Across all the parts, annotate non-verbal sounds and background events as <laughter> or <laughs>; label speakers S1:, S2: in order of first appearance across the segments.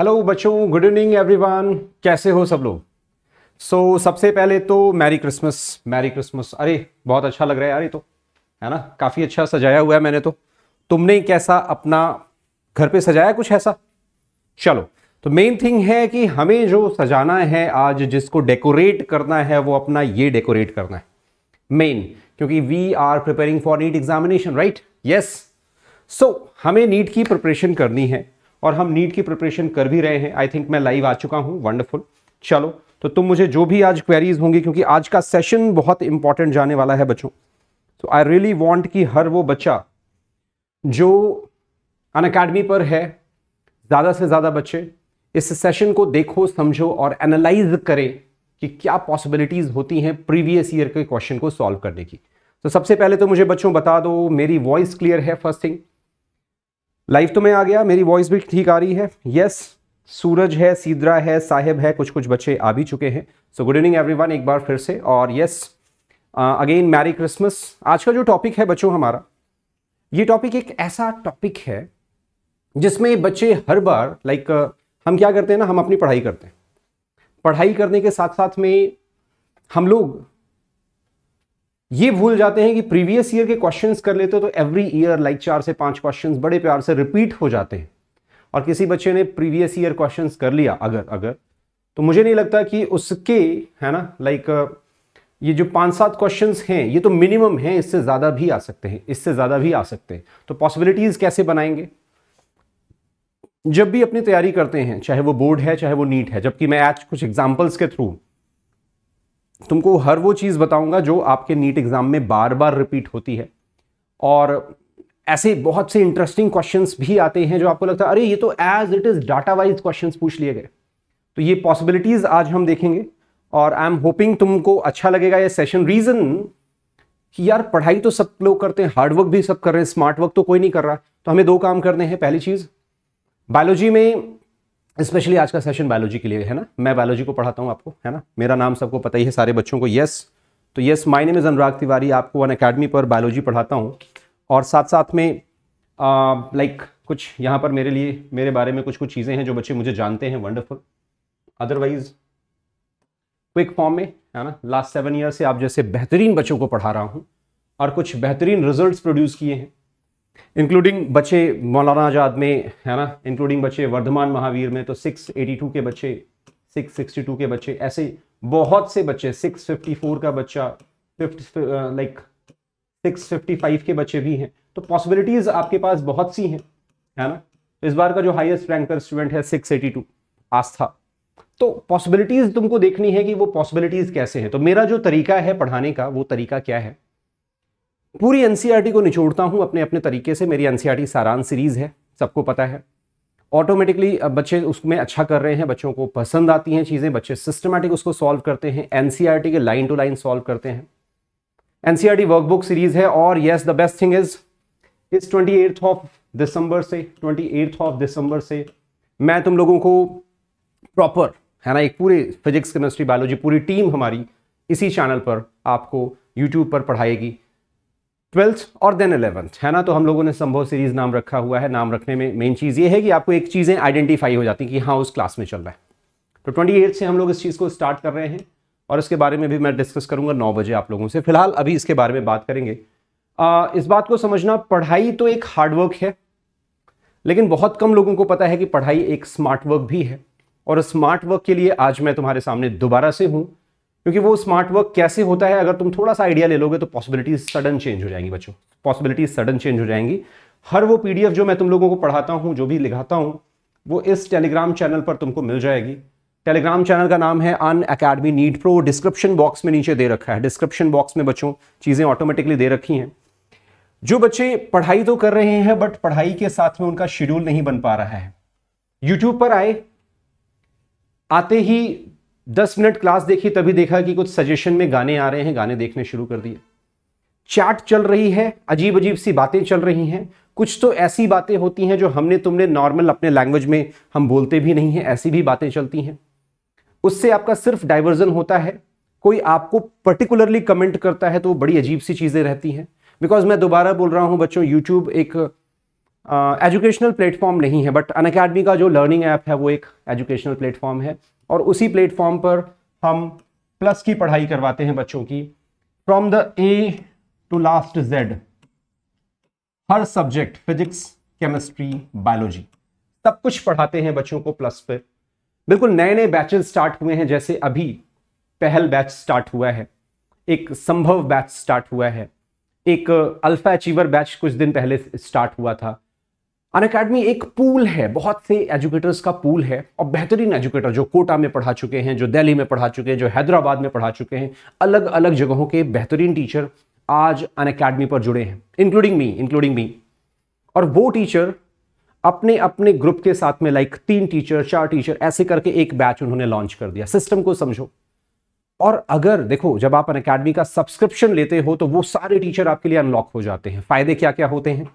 S1: Hello बच्चों good evening everyone कैसे हो सब लोग सो so, सबसे पहले तो मैरी क्रिसमस मैरी क्रिसमस अरे बहुत अच्छा लग रहा है यार ये तो है ना काफ़ी अच्छा सजाया हुआ है मैंने तो तुमने कैसा अपना घर पे सजाया कुछ ऐसा चलो तो मेन थिंग है कि हमें जो सजाना है आज जिसको डेकोरेट करना है वो अपना ये डेकोरेट करना है मेन क्योंकि we are preparing for NEET examination right yes so हमें नीट की प्रिपरेशन करनी है और हम नीट की प्रिपरेशन कर भी रहे हैं आई थिंक मैं लाइव आ चुका हूँ वंडरफुल चलो तो तुम मुझे जो भी आज क्वेरीज होंगी क्योंकि आज का सेशन बहुत इंपॉर्टेंट जाने वाला है बच्चों सो आई रियली वॉन्ट कि हर वो बच्चा जो अन अकेडमी पर है ज़्यादा से ज़्यादा बच्चे इस सेशन को देखो समझो और एनालाइज करें कि क्या पॉसिबिलिटीज़ होती हैं प्रीवियस ईयर के क्वेश्चन को सॉल्व करने की तो सबसे पहले तो मुझे बच्चों बता दो मेरी वॉइस क्लियर है फर्स्ट थिंग लाइव तो मैं आ गया मेरी वॉइस भी ठीक आ रही है यस सूरज है सीदरा है साहिब है कुछ कुछ बच्चे आ भी चुके हैं सो गुड इवनिंग एवरीवन एक बार फिर से और यस अगेन मैरी क्रिसमस आज का जो टॉपिक है बच्चों हमारा ये टॉपिक एक ऐसा टॉपिक है जिसमें बच्चे हर बार लाइक like, uh, हम क्या करते हैं ना हम अपनी पढ़ाई करते हैं पढ़ाई करने के साथ साथ में हम लोग ये भूल जाते हैं कि प्रीवियस ईयर के क्वेश्चंस कर लेते हो तो एवरी ईयर लाइक चार से पांच क्वेश्चंस बड़े प्यार से रिपीट हो जाते हैं और किसी बच्चे ने प्रीवियस ईयर क्वेश्चंस कर लिया अगर अगर तो मुझे नहीं लगता कि उसके है ना लाइक ये जो पांच सात क्वेश्चंस हैं ये तो मिनिमम हैं इससे ज़्यादा भी आ सकते हैं इससे ज़्यादा भी आ सकते हैं तो पॉसिबिलिटीज़ कैसे बनाएंगे जब भी अपनी तैयारी करते हैं चाहे वो बोर्ड है चाहे वो नीट है जबकि मैं आज कुछ एग्जाम्पल्स के थ्रू तुमको हर वो चीज़ बताऊंगा जो आपके नीट एग्ज़ाम में बार बार रिपीट होती है और ऐसे बहुत से इंटरेस्टिंग क्वेश्चंस भी आते हैं जो आपको लगता है अरे ये तो as it is data wise questions पूछ लिए गए तो ये पॉसिबिलिटीज़ आज हम देखेंगे और आई एम होपिंग तुमको अच्छा लगेगा ये सेशन रीज़न कि यार पढ़ाई तो सब लोग करते हैं हार्डवर्क भी सब कर रहे हैं स्मार्ट वर्क तो कोई नहीं कर रहा तो हमें दो काम करने हैं पहली चीज़ बायोलॉजी में स्पेशली आज का सेशन बायोलॉजी के लिए है ना मैं बायोलॉजी को पढ़ाता हूँ आपको है ना मेरा नाम सबको पता ही है सारे बच्चों को यस तो yes my name is Anurag Tiwari आपको वन अकेडमी पर बायोलॉजी पढ़ाता हूँ और साथ साथ में लाइक कुछ यहाँ पर मेरे लिए मेरे बारे में कुछ कुछ चीज़ें हैं जो बच्चे मुझे जानते हैं वंडरफुल अदरवाइज क्विक फॉर्म में है ना लास्ट सेवन ईयर से आप जैसे बेहतरीन बच्चों को पढ़ा रहा हूँ और कुछ बेहतरीन रिजल्ट प्रोड्यूस किए हैं इंक्लूडिंग बच्चे मौलाना आजाद में है ना इंक्लूडिंग बच्चे वर्धमान महावीर में तो 682 के बच्चे 662 के बच्चे ऐसे बहुत से बच्चे 654 का बच्चा फिफ्ट लाइक फिफ्टी के बच्चे भी हैं तो पॉसिबिलिटीज आपके पास बहुत सी हैं है ना तो इस बार का जो हाईएस्ट रैंक पर स्टूडेंट है 682 आस्था तो पॉसिबिलिटीज तुमको देखनी है कि वो पॉसिबिलिटीज कैसे हैं तो मेरा जो तरीका है पढ़ाने का वो तरीका क्या है पूरी एनसीईआरटी e को निचोड़ता हूँ अपने अपने तरीके से मेरी एनसीईआरटी सारान सीरीज़ है सबको पता है ऑटोमेटिकली बच्चे उसमें अच्छा कर रहे हैं बच्चों को पसंद आती हैं चीज़ें बच्चे सिस्टमेटिक उसको सॉल्व करते हैं एनसीईआरटी e के लाइन टू लाइन सॉल्व करते हैं एनसीईआरटी वर्कबुक सीरीज है और yes the best thing is इस ट्वेंटी ऑफ दिसंबर से ट्वेंटी ऑफ दिसंबर से मैं तुम लोगों को प्रॉपर है ना एक पूरे फिजिक्स केमिस्ट्री बायोलॉजी पूरी टीम हमारी इसी चैनल पर आपको यूट्यूब पर पढ़ाएगी ट्वेल्थ और देन एलेवंथ है ना तो हम लोगों ने संभव सीरीज नाम रखा हुआ है नाम रखने में मेन चीज़ ये है कि आपको एक चीज़ें आइडेंटिफाई हो जाती कि हाँ उस क्लास में चल रहा है तो ट्वेंटी से हम लोग इस चीज़ को स्टार्ट कर रहे हैं और इसके बारे में भी मैं डिस्कस करूंगा नौ बजे आप लोगों से फिलहाल अभी इसके बारे में बात करेंगे आ, इस बात को समझना पढ़ाई तो एक हार्डवर्क है लेकिन बहुत कम लोगों को पता है कि पढ़ाई एक स्मार्ट वर्क भी है और स्मार्ट वर्क के लिए आज मैं तुम्हारे सामने दोबारा से हूँ क्योंकि वो स्मार्ट वर्क कैसे होता है अगर तुम थोड़ा सा आइडिया ले लोगे तो पॉसिबिलिटीज सडन चेंज हो जाएंगी बच्चों पॉसिबिलिटीज सडन चेंज हो जाएंगी हर वो पीडीएफ जो मैं तुम लोगों को पढ़ाता हूँ जो भी लिखाता हूँ वो इस टेलीग्राम चैनल पर तुमको मिल जाएगी टेलीग्राम चैनल का नाम है Unacademy NEET pro description box में नीचे दे रखा है डिस्क्रिप्शन बॉक्स में बच्चों चीज़ें ऑटोमेटिकली दे रखी हैं जो बच्चे पढ़ाई तो कर रहे हैं बट पढ़ाई के साथ में उनका शेड्यूल नहीं बन पा रहा है यूट्यूब पर आए आते ही दस मिनट क्लास देखी तभी देखा कि कुछ सजेशन में गाने आ रहे हैं गाने देखने शुरू कर दिए चैट चल रही है अजीब अजीब सी बातें चल रही हैं कुछ तो ऐसी बातें होती हैं जो हमने तुमने नॉर्मल अपने लैंग्वेज में हम बोलते भी नहीं हैं ऐसी भी बातें चलती हैं उससे आपका सिर्फ डाइवर्जन होता है कोई आपको पर्टिकुलरली कमेंट करता है तो वो बड़ी अजीब सी चीज़ें रहती हैं बिकॉज मैं दोबारा बोल रहा हूँ बच्चों यूट्यूब एक एजुकेशनल uh, प्लेटफॉर्म नहीं है बट अन अकेडमी का जो लर्निंग ऐप है वो एक एजुकेशनल प्लेटफॉर्म है और उसी प्लेटफॉर्म पर हम प्लस की पढ़ाई करवाते हैं बच्चों की from the A to last Z हर सब्जेक्ट फिजिक्स केमिस्ट्री बायोलॉजी सब कुछ पढ़ाते हैं बच्चों को प्लस पे बिल्कुल नए नए बैचेस स्टार्ट हुए हैं जैसे अभी पहल बैच स्टार्ट हुआ है एक संभव बैच स्टार्ट हुआ है एक अल्फा अचीवर बैच कुछ दिन पहले स्टार्ट हुआ था अन अकेडमी एक पूल है बहुत से एजुकेटर्स का पूल है और बेहतरीन एजुकेटर जो कोटा में पढ़ा चुके हैं जो दिल्ली में पढ़ा चुके हैं जो हैदराबाद में पढ़ा चुके हैं अलग अलग जगहों के बेहतरीन टीचर आज अन अकेडमी पर जुड़े हैं इंक्लूडिंग मी इंक्लूडिंग मी और वो टीचर अपने अपने ग्रुप के साथ में लाइक तीन टीचर चार टीचर ऐसे करके एक बैच उन्होंने लॉन्च कर दिया सिस्टम को समझो और अगर देखो जब आप अन अकेडमी का सब्सक्रिप्शन लेते हो तो वो सारे टीचर आपके लिए अनलॉक हो जाते हैं फायदे क्या क्या होते हैं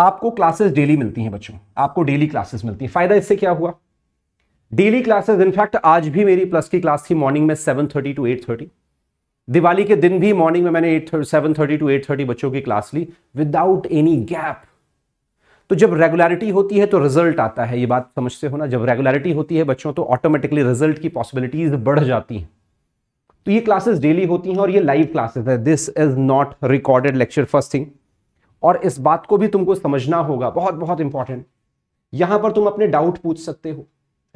S1: आपको क्लासेस डेली मिलती हैं बच्चों आपको डेली क्लासेस मिलती हैं फायदा इससे क्या हुआ डेली क्लासेस इनफैक्ट आज भी मेरी प्लस की क्लास थी मॉर्निंग में seven thirty to eight thirty Diwali के दिन भी मॉर्निंग में मैंने eight seven thirty to eight thirty बच्चों की क्लास ली विदाउट एनी गैप तो जब रेगुलरिटी होती है तो रिजल्ट आता है ये बात समझते हो ना जब रेगुलरिटी होती है बच्चों तो ऑटोमेटिकली रिजल्ट की पॉसिबिलिटीज बढ़ जाती हैं तो ये क्लासेस डेली होती हैं और ये लाइव क्लासेस है this is not recorded lecture first thing और इस बात को भी तुमको समझना होगा बहुत बहुत इंपॉर्टेंट यहां पर तुम अपने डाउट पूछ सकते हो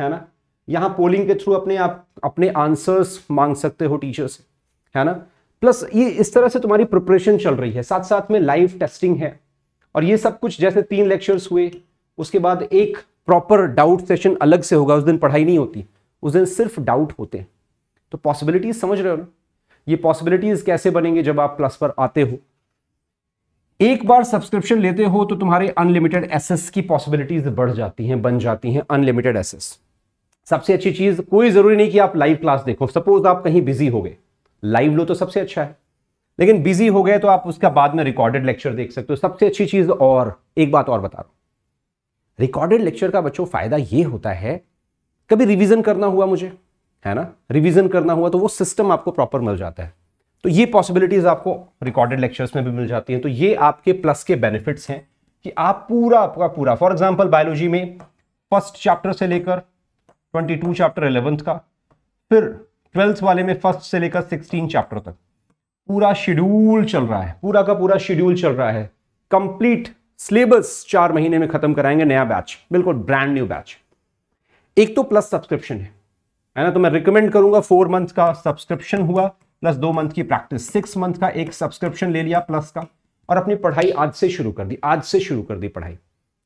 S1: है ना यहाँ पोलिंग के थ्रू अपने आप अपने आंसर्स मांग सकते हो टीचर से है ना प्लस ये इस तरह से तुम्हारी प्रिपरेशन चल रही है साथ साथ में लाइव टेस्टिंग है और ये सब कुछ जैसे तीन लेक्चर्स हुए उसके बाद एक प्रॉपर डाउट सेशन अलग से होगा उस दिन पढ़ाई नहीं होती उस दिन सिर्फ डाउट होते हैं तो पॉसिबिलिटीज समझ रहे हो ना ये पॉसिबिलिटीज कैसे बनेंगे जब आप प्लस पर आते हो एक बार सब्सक्रिप्शन लेते हो तो तुम्हारे अनलिमिटेड एसेस की पॉसिबिलिटीज बढ़ जाती हैं बन जाती हैं अनलिमिटेड एसेस सबसे अच्छी चीज कोई जरूरी नहीं कि आप लाइव क्लास देखो सपोज आप कहीं बिजी हो गए लाइव लो तो सबसे अच्छा है लेकिन बिजी हो गए तो आप उसका बाद में रिकॉर्डेड लेक्चर देख सकते हो सबसे अच्छी चीज और एक बात और बता रहा रिकॉर्डेड लेक्चर का बच्चों फायदा यह होता है कभी रिवीजन करना हुआ मुझे है ना रिवीजन करना हुआ तो वो सिस्टम आपको प्रॉपर मिल जाता है तो ये पॉसिबिलिटीज आपको रिकॉर्डेड लेक्चर्स में भी मिल जाती है तो ये आपके प्लस के बेनिफिट्स हैं कि आप पूरा आपका पूरा फॉर एग्जाम्पल बायोलॉजी में फर्स्ट चैप्टर से लेकर 22 चैप्टर 11th का फिर ट्वेल्थ वाले में फर्स्ट से लेकर 16 चैप्टर तक पूरा शेड्यूल चल रहा है पूरा का पूरा शेड्यूल चल रहा है कंप्लीट सिलेबस चार महीने में खत्म कराएंगे नया बैच बिल्कुल ब्रांड न्यू बैच एक तो प्लस सब्सक्रिप्शन है है ना तो मैं रिकमेंड करूंगा फोर मंथ का सब्सक्रिप्शन हुआ प्लस दो मंथ की प्रैक्टिस सिक्स मंथ का एक सब्सक्रिप्शन ले लिया प्लस का और अपनी पढ़ाई आज से शुरू कर दी आज से शुरू कर दी पढ़ाई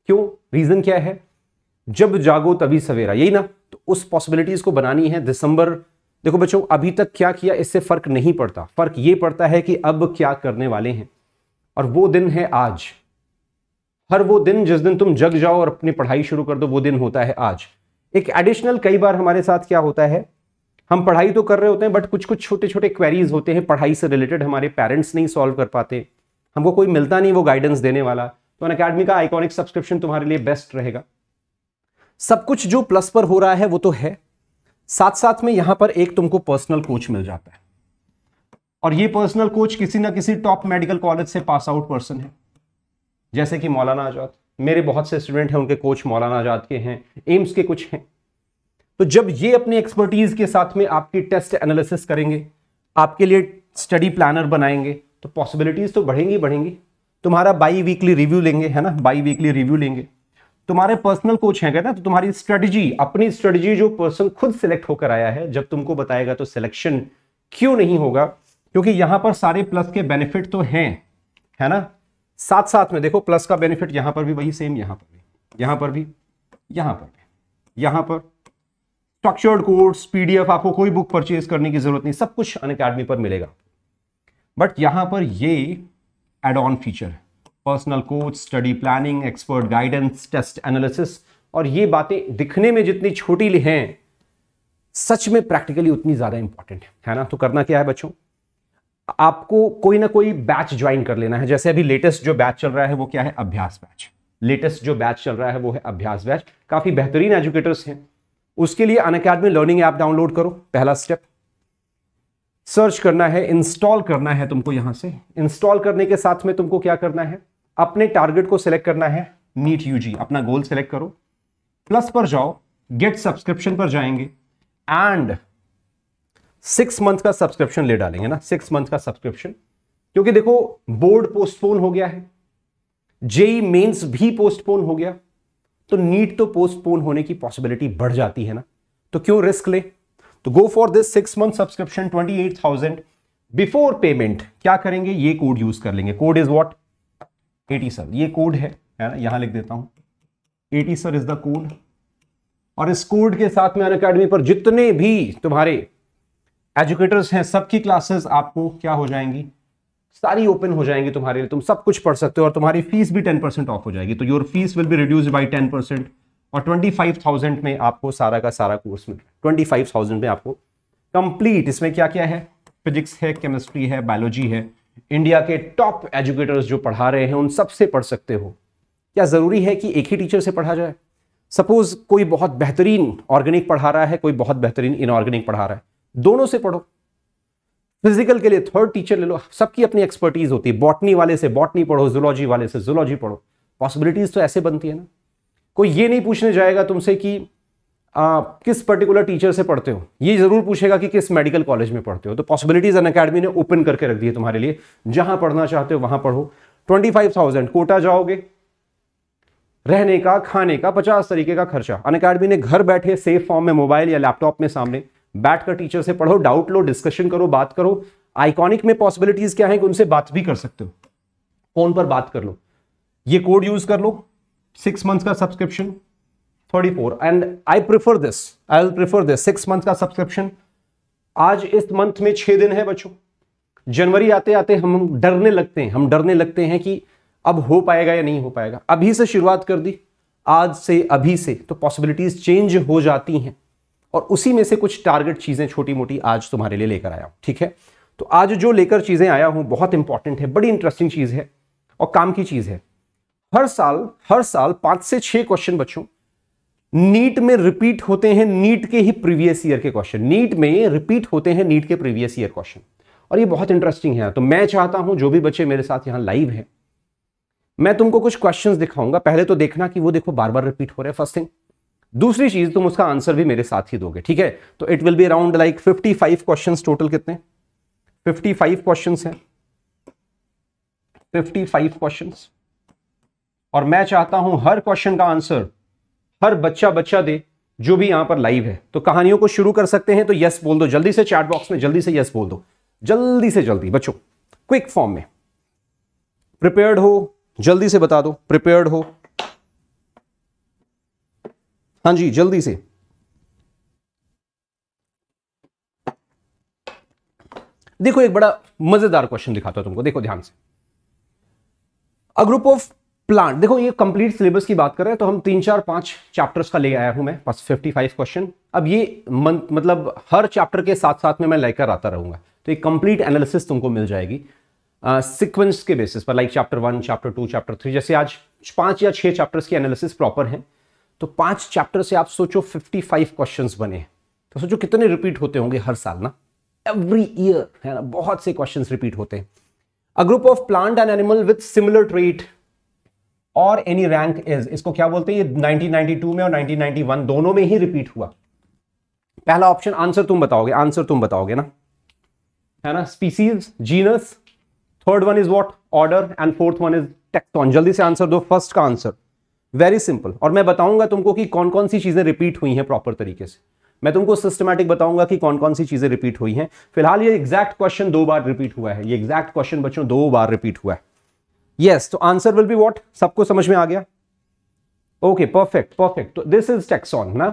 S1: क्यों रीजन क्या है जब जागो तभी सवेरा यही ना तो उस पॉसिबिलिटीज को बनानी है दिसंबर देखो बच्चों अभी तक क्या किया इससे फर्क नहीं पड़ता फर्क ये पड़ता है कि अब क्या करने वाले हैं और वो दिन है आज हर वो दिन जिस दिन तुम जग जाओ और अपनी पढ़ाई शुरू कर दो वो दिन होता है आज एक एडिशनल कई बार हमारे साथ क्या होता है हम पढ़ाई तो कर रहे होते हैं बट कुछ कुछ छोटे छोटे क्वेरीज होते हैं पढ़ाई से रिलेटेड हमारे पेरेंट्स नहीं सॉल्व कर पाते हमको कोई मिलता नहीं वो गाइडेंस देने वाला तो अन अकेडमी का आइकॉनिक सब्सक्रिप्शन तुम्हारे लिए बेस्ट रहेगा सब कुछ जो प्लस पर हो रहा है वो तो है साथ साथ में यहां पर एक तुमको पर्सनल कोच मिल जाता है और ये पर्सनल कोच किसी ना किसी टॉप मेडिकल कॉलेज से पास आउट पर्सन है जैसे कि मौलाना आजाद मेरे बहुत से स्टूडेंट हैं उनके कोच मौलाना आजाद के हैं एम्स के कुछ हैं तो जब ये अपने एक्सपर्टीज के साथ में आपकी टेस्ट एनालिसिस करेंगे आपके लिए स्टडी प्लानर बनाएंगे तो पॉसिबिलिटीज तो बढ़ेंगी बढ़ेंगी तुम्हारा बाई वीकली रिव्यू लेंगे है ना बाई वीकली रिव्यू लेंगे तुम्हारे पर्सनल कोच हैं कहते तो तुम्हारी स्ट्रेटजी अपनी स्ट्रेटजी जो पर्सन खुद सिलेक्ट होकर आया है जब तुमको बताएगा तो सिलेक्शन क्यों नहीं होगा क्योंकि यहां पर सारे प्लस के बेनिफिट तो हैं है ना साथ साथ में देखो प्लस का बेनिफिट यहां पर भी वही सेम यहां पर भी यहां पर भी यहां पर भी यहां पर स्ट्रक्चर्ड कोर्स पीडीएफ आपको कोई बुक परचेज करने की जरूरत नहीं सब कुछ अन अकेडमी पर मिलेगा बट यहां पर ये एड ऑन फीचर है personal coach study planning expert guidance test analysis और ये बातें दिखने में जितनी छोटी हैं सच में प्रैक्टिकली उतनी ज़्यादा इंपॉर्टेंट है है ना तो करना क्या है बच्चों आपको कोई ना कोई बैच ज्वाइन कर लेना है जैसे अभी लेटेस्ट जो बैच चल रहा है वो क्या है अभ्यास बैच लेटेस्ट जो बैच चल रहा है वो है अभ्यास बैच काफ़ी बेहतरीन एजुकेटर्स हैं उसके लिए Unacademy learning app download करो पहला स्टेप सर्च करना है इंस्टॉल करना है तुमको यहां से इंस्टॉल करने के साथ में तुमको क्या करना है अपने टारगेट को सिलेक्ट करना है नीट यूजी अपना गोल सेलेक्ट करो प्लस पर जाओ गेट सब्सक्रिप्शन पर जाएंगे एंड सिक्स मंथ का सब्सक्रिप्शन ले डालेंगे ना सिक्स मंथ का सब्सक्रिप्शन क्योंकि देखो बोर्ड पोस्टपोन हो गया है जेई मेंस e भी पोस्टपोन हो गया तो नीट तो पोस्टपोन होने की पॉसिबिलिटी बढ़ जाती है ना तो क्यों रिस्क ले तो go for this six month subscription twenty eight thousand before payment क्या करेंगे ये कोड यूज कर लेंगे code is what AT sir ये कोड है ना यहां लिख देता हूं AT sir is the code और इस कोड के साथ में अन अकेडमी पर जितने भी तुम्हारे एजुकेटर्स हैं सबकी क्लासेस आपको क्या हो जाएंगी सारी ओपन हो जाएंगी तुम्हारे लिए तुम सब कुछ पढ़ सकते हो और तुम्हारी फीस भी टेन परसेंट ऑफ हो जाएगी तो your fees will be reduce by ten percent और ट्वेंटी फाइव थाउजेंड में आपको सारा का सारा कोर्स मिल ट्वेंटी फाइव थाउजेंड में आपको कंप्लीट इसमें क्या क्या है फिजिक्स है केमिस्ट्री है बायोलॉजी है इंडिया के टॉप एजुकेटर्स जो पढ़ा रहे हैं उन सबसे पढ़ सकते हो क्या ज़रूरी है कि एक ही टीचर से पढ़ा जाए सपोज कोई बहुत बेहतरीन ऑर्गेनिक पढ़ा रहा है कोई बहुत बेहतरीन इनऑर्गेनिक पढ़ा रहा है दोनों से पढ़ो फिजिकल के लिए थर्ड टीचर ले लो सबकी अपनी एक्सपर्टीज होती है बॉटनी वाले से बॉटनी पढ़ो जुलॉजी वाले से जुलॉजी पढ़ो पॉसिबिलिटीज तो ऐसे बनती है ना कोई ये नहीं पूछने जाएगा तुमसे कि आ, किस पर्टिकुलर टीचर से पढ़ते हो ये जरूर पूछेगा कि किस मेडिकल कॉलेज में पढ़ते हो तो पॉसिबिलिटीज अन अकेडमी ने ओपन करके रख दी है तुम्हारे लिए जहां पढ़ना चाहते हो वहां पढ़ो ट्वेंटी फाइव थाउजेंड कोटा जाओगे रहने का खाने का पचास तरीके का खर्चा अन अकेडमी ने घर बैठे सेफ फॉर्म में मोबाइल या लैपटॉप में सामने बैठ कर टीचर से पढ़ो डाउट लो डिस्कशन करो बात करो आइकॉनिक में पॉसिबिलिटीज क्या है कि उनसे बात भी कर सकते हो फोन पर बात कर लो ये कोड यूज कर लो सिक्स मंथ का subscription thirty four and I prefer this I will prefer this six month का सब्सक्रिप्शन आज इस मंथ में छह दिन है बच्चों जनवरी आते आते हम डरने लगते हैं हम डरने लगते हैं कि अब हो पाएगा या नहीं हो पाएगा अभी से शुरुआत कर दी आज से अभी से तो पॉसिबिलिटीज चेंज हो जाती हैं और उसी में से कुछ टारगेट चीज़ें छोटी मोटी आज तुम्हारे लिए लेकर आया ठीक है तो आज जो लेकर चीज़ें आया हूं बहुत इंपॉर्टेंट है बड़ी इंटरेस्टिंग चीज़ है और काम की चीज़ है हर साल हर साल पांच से छह क्वेश्चन बच्चों नीट में रिपीट होते हैं नीट के ही प्रीवियस ईयर के क्वेश्चन नीट में रिपीट होते हैं नीट के प्रीवियस ईयर क्वेश्चन और ये बहुत इंटरेस्टिंग है तो मैं चाहता हूं जो भी बच्चे मेरे साथ यहां लाइव हैं मैं तुमको कुछ क्वेश्चंस दिखाऊंगा पहले तो देखना कि वो देखो बार बार रिपीट हो रहे हैं फर्स्ट थिंग दूसरी चीज तुम उसका आंसर भी मेरे साथ ही दोगे ठीक है तो it will be around like 55 question total कितने 55 क्वेश्चंस हैं 55 क्वेश्चंस और मैं चाहता हूं हर क्वेश्चन का आंसर हर बच्चा बच्चा दे जो भी यहां पर लाइव है तो कहानियों को शुरू कर सकते हैं तो यस बोल दो जल्दी से चैट बॉक्स में जल्दी से यस बोल दो जल्दी से जल्दी बच्चों क्विक फॉर्म में प्रिपेयर्ड हो जल्दी से बता दो प्रिपेयर्ड हो हाँ जी जल्दी से देखो एक बड़ा मजेदार क्वेश्चन दिखाता हूं तुमको देखो ध्यान से अ ग्रुप ऑफ प्लांट देखो ये कंप्लीट सिलेबस की बात कर रहे हैं तो हम तीन चार पांच चैप्टर्स का ले आया हूं मैं पास 55 क्वेश्चन अब ये मन, मतलब हर चैप्टर के साथ साथ में मैं लेकर आता रहूंगा तो एक कंप्लीट एनालिसिस तुमको मिल जाएगी सिक्वेंस uh, के बेसिस पर like chapter one chapter two chapter three जैसे आज पांच या छह चैप्टर्स की एनालिसिस प्रॉपर है तो पांच चैप्टर से आप सोचो 55 क्वेश्चन बने तो सोचो कितने रिपीट होते होंगे हर साल ना एवरी ईयर है ना बहुत से क्वेश्चन रिपीट होते हैं a group of plant and animal with similar trait और एनी रैंक इज इसको क्या बोलते हैं ये 1992 में और 1991 दोनों में ही रिपीट हुआ पहला ऑप्शन आंसर तुम बताओगे आंसर तुम बताओगे ना है ना species genus third one is what order and fourth one is taxon जल्दी से आंसर दो फर्स्ट का आंसर वेरी सिंपल और मैं बताऊंगा तुमको कि कौन कौन सी चीज़ें रिपीट हुई हैं प्रॉपर तरीके से मैं तुमको सिस्टमैटिक बताऊंगा कि कौन कौन सी चीज़ें रिपीट हुई हैं फिलहाल ये एग्जैक्ट क्वेश्चन दो बार रिपीट हुआ है ये एग्जैक्ट क्वेश्चन बच्चों दो बार रिपीट हुआ है यस तो आंसर विल बी वॉट सबको समझ में आ गया ओके परफेक्ट परफेक्ट तो दिस इज टेक्सॉन ना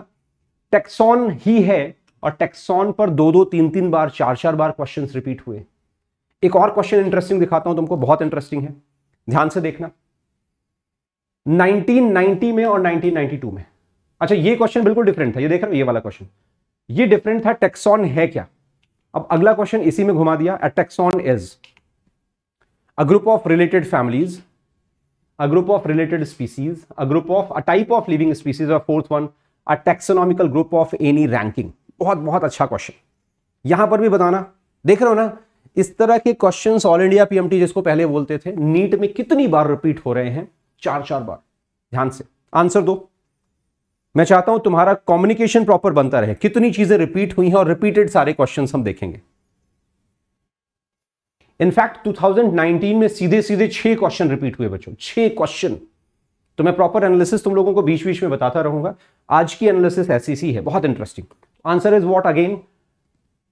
S1: टेक्सॉन ही है और टेक्सॉन पर दो दो तीन तीन बार चार चार बार क्वेश्चन रिपीट हुए एक और क्वेश्चन इंटरेस्टिंग दिखाता हूं तुमको बहुत इंटरेस्टिंग है ध्यान से देखना 1990 में और 1992 में अच्छा ये क्वेश्चन बिल्कुल डिफरेंट था ये देख रहे हो ये वाला क्वेश्चन ये डिफरेंट था टेक्सॉन है क्या अब अगला क्वेश्चन इसी में घुमा दिया a taxon is a group of related families a group of related species a group of a type of living species और fourth one a taxonomical group of any ranking बहुत बहुत अच्छा क्वेश्चन यहां पर भी बताना देख रहे हो ना इस तरह के क्वेश्चंस ऑल इंडिया पीएमटी जिसको पहले बोलते थे नीट में कितनी बार रिपीट हो रहे हैं चार चार बार ध्यान से आंसर दो मैं चाहता हूं तुम्हारा कम्युनिकेशन प्रॉपर बनता रहे कितनी चीजें रिपीट हुई हैं और रिपीटेड सारे क्वेश्चन हम देखेंगे इनफैक्ट 2019 में सीधे सीधे छह क्वेश्चन रिपीट हुए बच्चों छह क्वेश्चन तो मैं प्रॉपर एनालिसिस तुम लोगों को बीच बीच में बताता रहूंगा आज की एनालिसिस ऐसी सी है बहुत interesting answer is what again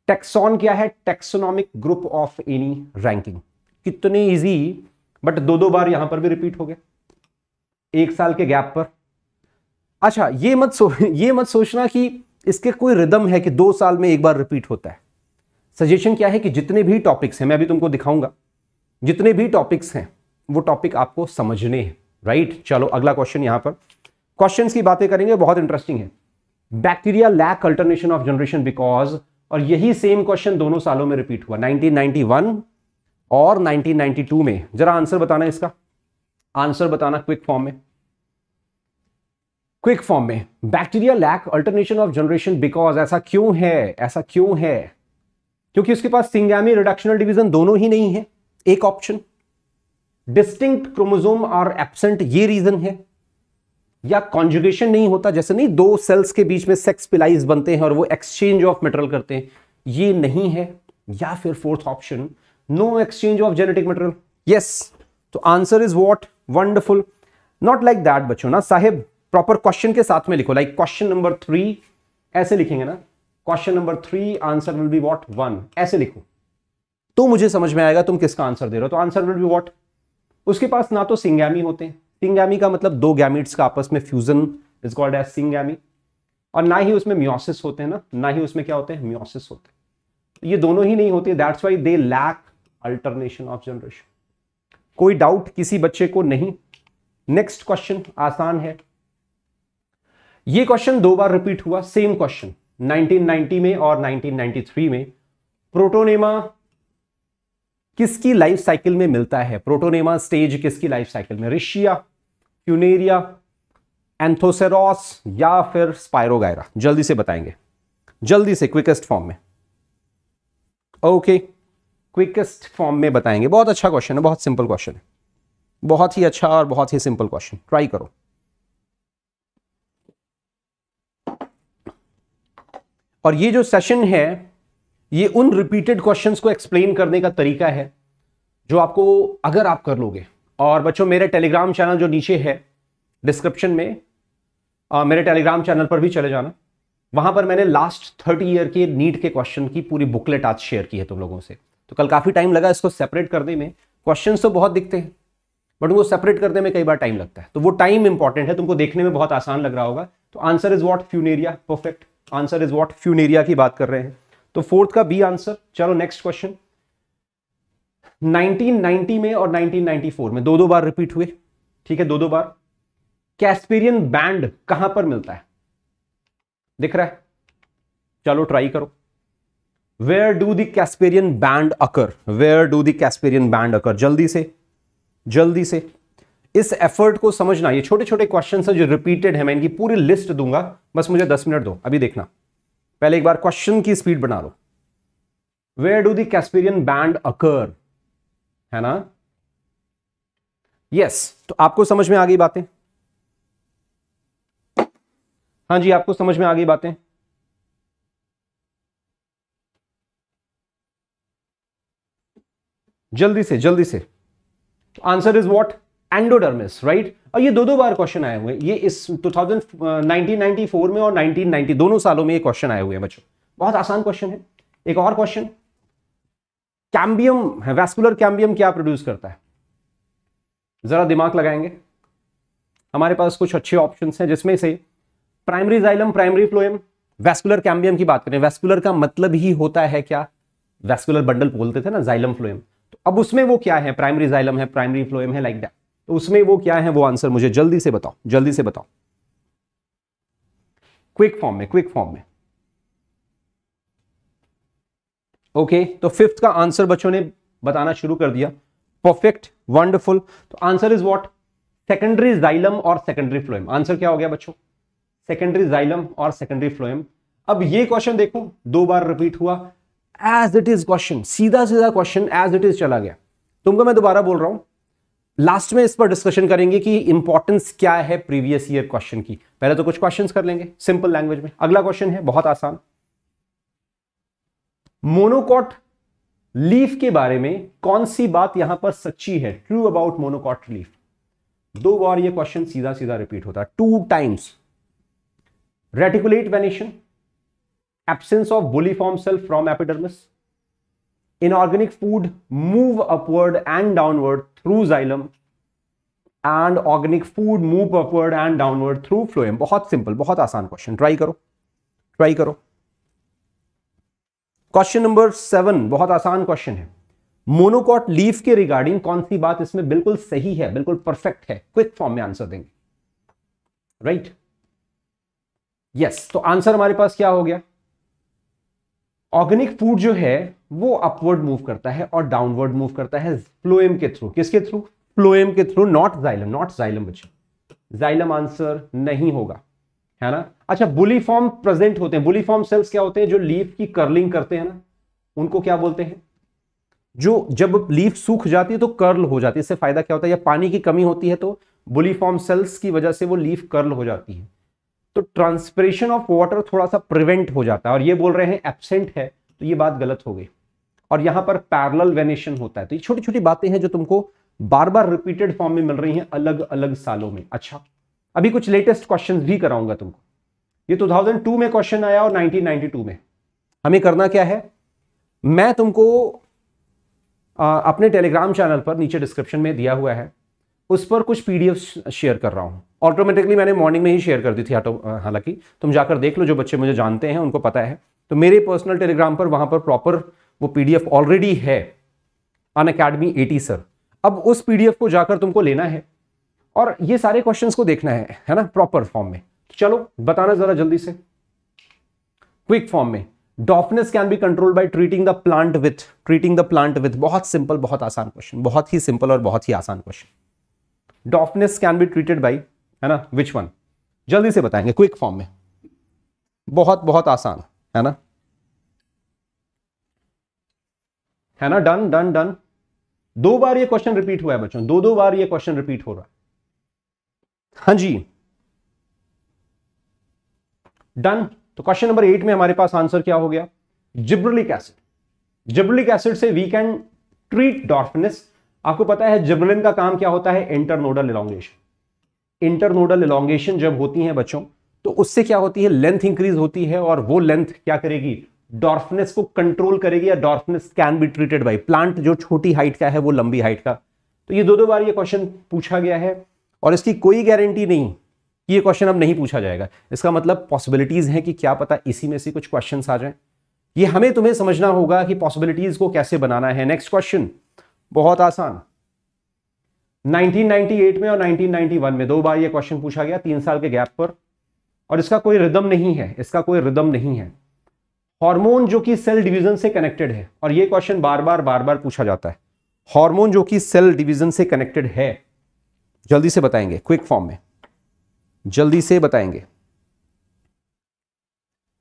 S1: taxon क्या है taxonomic group of any ranking कितने इजी बट दो दो बार यहां पर भी रिपीट हो गया एक साल के गैप पर अच्छा ये मत सो ये मत सोचना कि इसके कोई रिदम है कि दो साल में एक बार रिपीट होता है सजेशन क्या है कि जितने भी टॉपिक्स हैं मैं अभी तुमको दिखाऊंगा जितने भी टॉपिक्स हैं वो टॉपिक आपको समझने हैं राइट चलो अगला क्वेश्चन यहां पर क्वेश्चंस की बातें करेंगे बहुत इंटरेस्टिंग है bacteria lack alternation of generation because और यही सेम क्वेश्चन दोनों सालों में रिपीट हुआ 1991 और 1992 में जरा आंसर बताना इसका आंसर बताना क्विक फॉर्म में क्विक फॉर्म में bacteria lack alternation of generation because ऐसा क्यों है ऐसा क्यों है क्योंकि उसके पास सिंगामी रिडक्शनल डिवीजन दोनों ही नहीं है एक option distinct chromosome are absent ये रीजन है या कॉन्जुगेशन नहीं होता जैसे नहीं दो सेल्स के बीच में सेक्स पिलाइज बनते हैं और वो एक्सचेंज ऑफ मटेरियल करते हैं ये नहीं है या फिर fourth option no exchange of genetic material yes तो answer is what wonderful not like that बच्चों ना साहेब प्रॉपर क्वेश्चन के साथ में लिखो लाइक क्वेश्चन नंबर थ्री ऐसे लिखेंगे ना question number three answer will be what one ऐसे लिखो तो मुझे समझ में आएगा तुम किसका आंसर दे रहे हो तो आंसर विल बी वॉट उसके पास ना तो सिंगैमी होते हैं सिंगैमी का मतलब दो गैमिट्स का आपस में fusion is called as syngamy और ना ही उसमें म्योसिस होते हैं ना ना ही उसमें क्या होते हैं म्योसिस होते हैं ये दोनों ही नहीं होते that's why they lack alternation of generation कोई डाउट किसी बच्चे को नहीं नेक्स्ट क्वेश्चन आसान है यह क्वेश्चन दो बार रिपीट हुआ सेम क्वेश्चन 1990 में और 1993 में प्रोटोनेमा किसकी लाइफ साइकिल में मिलता है प्रोटोनेमा स्टेज किसकी लाइफ साइकिल में रिशिया क्यूनेरिया एंथोसेरॉस या फिर स्पायरोगायरा जल्दी से बताएंगे जल्दी से क्विकेस्ट फॉर्म में ओके okay. क्विकेस्ट फॉर्म में बताएंगे बहुत अच्छा क्वेश्चन है बहुत सिंपल क्वेश्चन है बहुत ही अच्छा और बहुत ही सिंपल क्वेश्चन ट्राई करो और ये जो सेशन है ये उन रिपीटेड क्वेश्चंस को एक्सप्लेन करने का तरीका है जो आपको अगर आप कर लोगे और बच्चों मेरे टेलीग्राम चैनल जो नीचे है डिस्क्रिप्शन में आ, मेरे टेलीग्राम चैनल पर भी चले जाना वहां पर मैंने लास्ट थर्टी ईयर के नीट के क्वेश्चन की पूरी बुकलेट आज शेयर की है तुम लोगों से तो कल काफ़ी टाइम लगा इसको सेपरेट करने में क्वेश्चन तो बहुत दिखते हैं बट उनको सेपरेट करने में कई बार टाइम लगता है तो वो टाइम इंपॉर्टेंट है तुमको देखने में बहुत आसान लग रहा होगा तो answer is what Funaria perfect answer is what Funaria की बात कर रहे हैं तो फोर्थ का बी आंसर चलो नेक्स्ट क्वेश्चन 1990 में और 1994 में दो दो बार रिपीट हुए ठीक है दो दो बार कैस्पेरियन बैंड कहां पर मिलता है दिख रहा है चलो ट्राई करो where do the Casparian band occur where do the Casparian band occur जल्दी से जल्दी से इस एफर्ट को समझना ये छोटे छोटे क्वेश्चन है जो रिपीटेड है मैं इनकी पूरी लिस्ट दूंगा बस मुझे दस मिनट दो अभी देखना पहले एक बार क्वेश्चन की स्पीड बना लो where do the Casparian band occur है ना यस yes, तो आपको समझ में आ गई बातें हाँ जी आपको समझ में आ गई बातें जल्दी से जल्दी से answer is what endodermis right और ये दो दो बार क्वेश्चन आए हुए ये इस 1994 uh, में और 1990 दोनों सालों में ये क्वेश्चन आए हुए हैं बच्चों बहुत आसान क्वेश्चन है एक और क्वेश्चन कैम्बियम वैस्कुलर कैम्बियम क्या प्रोड्यूस करता है जरा दिमाग लगाएंगे हमारे पास कुछ अच्छे ऑप्शन हैं जिसमें से primary xylem primary phloem vascular cambium की बात करें वैस्कुलर का मतलब ही होता है क्या वैस्कुलर बंडल बोलते थे ना जाइलम फ्लोएम अब उसमें वो क्या है प्राइमरी जाइलम है प्राइमरी फ्लोएम है लाइक दैट तो उसमें वो क्या है वो आंसर मुझे जल्दी से बताओ जल्दी से बताओ क्विक फॉर्म में क्विक फॉर्म में ओके okay, तो फिफ्थ का आंसर बच्चों ने बताना शुरू कर दिया परफेक्ट वंडरफुल तो answer is what secondary xylem और सेकेंडरी फ्लोएम आंसर क्या हो गया बच्चों सेकेंडरी जाइलम और सेकेंडरी फ्लोएम अब ये क्वेश्चन देखो दो बार रिपीट हुआ एज इट इज क्वेश्चन सीधा सीधा क्वेश्चन एज इट इज चला गया तुमको मैं दोबारा बोल रहा हूं लास्ट में इस पर डिस्कशन करेंगे कि इंपॉर्टेंस क्या है प्रीवियस ईयर क्वेश्चन की पहले तो कुछ क्वेश्चंस कर लेंगे सिंपल लैंग्वेज में अगला क्वेश्चन है बहुत आसान मोनोकॉट लीफ के बारे में कौन सी बात यहां पर सच्ची है ट्रू अबाउट मोनोकॉट लीफ दो बार ये क्वेश्चन सीधा सीधा रिपीट होता है two times reticulate venation absence of bulliform cell from epidermis inorganic food move upward and downward through xylem and organic food move upward and downward through phloem बहुत simple बहुत आसान क्वेश्चन ट्राई करो try करो question number seven बहुत आसान question है monocot leaf के regarding कौन सी बात इसमें बिल्कुल सही है बिल्कुल परफेक्ट है क्विक फॉर्म में आंसर देंगे राइट right? यस yes, तो आंसर हमारे पास क्या हो गया ऑर्गेनिक फूड जो है वो अपवर्ड मूव करता है और डाउनवर्ड मूव करता है फ्लोएम के थ्रू किसके थ्रू फ्लोएम के through not xylem not xylem बच्चों जाइलम आंसर नहीं होगा है ना अच्छा बुलीफॉर्म प्रेजेंट होते हैं बुलीफॉर्म सेल्स क्या होते हैं जो लीफ की कर्लिंग करते हैं ना उनको क्या बोलते हैं जो जब लीफ सूख जाती है तो कर्ल हो जाती है इससे फायदा क्या होता है या पानी की कमी होती है तो बुलीफॉर्म सेल्स की वजह से वो लीफ कर्ल हो जाती है तो ट्रांसपरेशन ऑफ वाटर थोड़ा सा प्रिवेंट हो जाता है और ये बोल रहे हैं एबसेंट है तो ये बात गलत हो गई और यहां पर पैरल वेनेशन होता है तो ये छोटी छोटी बातें हैं जो तुमको बार बार रिपीटेड फॉर्म में मिल रही हैं अलग अलग सालों में अच्छा अभी कुछ लेटेस्ट क्वेश्चन भी कराऊंगा तुमको ये 2002 में क्वेश्चन आया और 1992 में हमें करना क्या है मैं तुमको आ, अपने टेलीग्राम चैनल पर नीचे डिस्क्रिप्शन में दिया हुआ है उस पर कुछ पीडीएफ शेयर कर रहा हूं ऑटोमेटिकली मैंने मॉर्निंग में ही शेयर कर दी थी ऑटो हालांकि तुम जाकर देख लो जो बच्चे मुझे जानते हैं उनको पता है तो मेरे पर्सनल टेलीग्राम पर वहां पर प्रॉपर वो पी ऑलरेडी है अन अकेडमी एटी सर अब उस पी को जाकर तुमको लेना है और ये सारे क्वेश्चंस को देखना है है ना प्रॉपर फॉर्म में तो चलो बताना जरा जल्दी से क्विक फॉर्म में dwarfness can be control by treating the plant with treating the plant with बहुत सिंपल बहुत आसान क्वेश्चन बहुत ही सिंपल और बहुत ही आसान question dwarfness can be treated by है ना विच वन जल्दी से बताएंगे क्विक फॉर्म में बहुत बहुत आसान है ना है ना डन डन डन दो बार ये क्वेश्चन रिपीट हुआ है बच्चों दो दो बार ये क्वेश्चन रिपीट हो रहा है हाँ जी डन तो क्वेश्चन नंबर एट में हमारे पास आंसर क्या हो गया जिब्रलिक एसिड जिब्रलिक एसिड से वी कैन ट्रीट डॉर्फनेस आपको पता है जिब्रलिन का काम क्या होता है इंटरनोडल इलांगेशन इंटरनोडल इलांगेशन जब होती है बच्चों तो उससे क्या होती है लेंथ इंक्रीज होती है और वो लेंथ क्या करेगी डॉर्फनेस को कंट्रोल करेगी या dwarfness can be treated by plant जो छोटी हाइट का है वो लंबी हाइट का तो ये दो दो बार ये क्वेश्चन पूछा गया है और इसकी कोई गारंटी नहीं कि ये क्वेश्चन अब नहीं पूछा जाएगा इसका मतलब पॉसिबिलिटीज हैं कि क्या पता इसी में से कुछ क्वेश्चन आ जाए ये हमें तुम्हें समझना होगा कि पॉसिबिलिटीज को कैसे बनाना है नेक्स्ट क्वेश्चन बहुत आसान 1998 में और 1991 में दो बार ये क्वेश्चन पूछा गया तीन साल के गैप पर और इसका कोई रिदम नहीं है इसका कोई रिदम नहीं है हार्मोन जो कि सेल डिवीजन से कनेक्टेड है और ये क्वेश्चन बार बार बार बार पूछा जाता है हार्मोन जो कि सेल डिवीजन से कनेक्टेड है जल्दी से बताएंगे क्विक फॉर्म में जल्दी से बताएंगे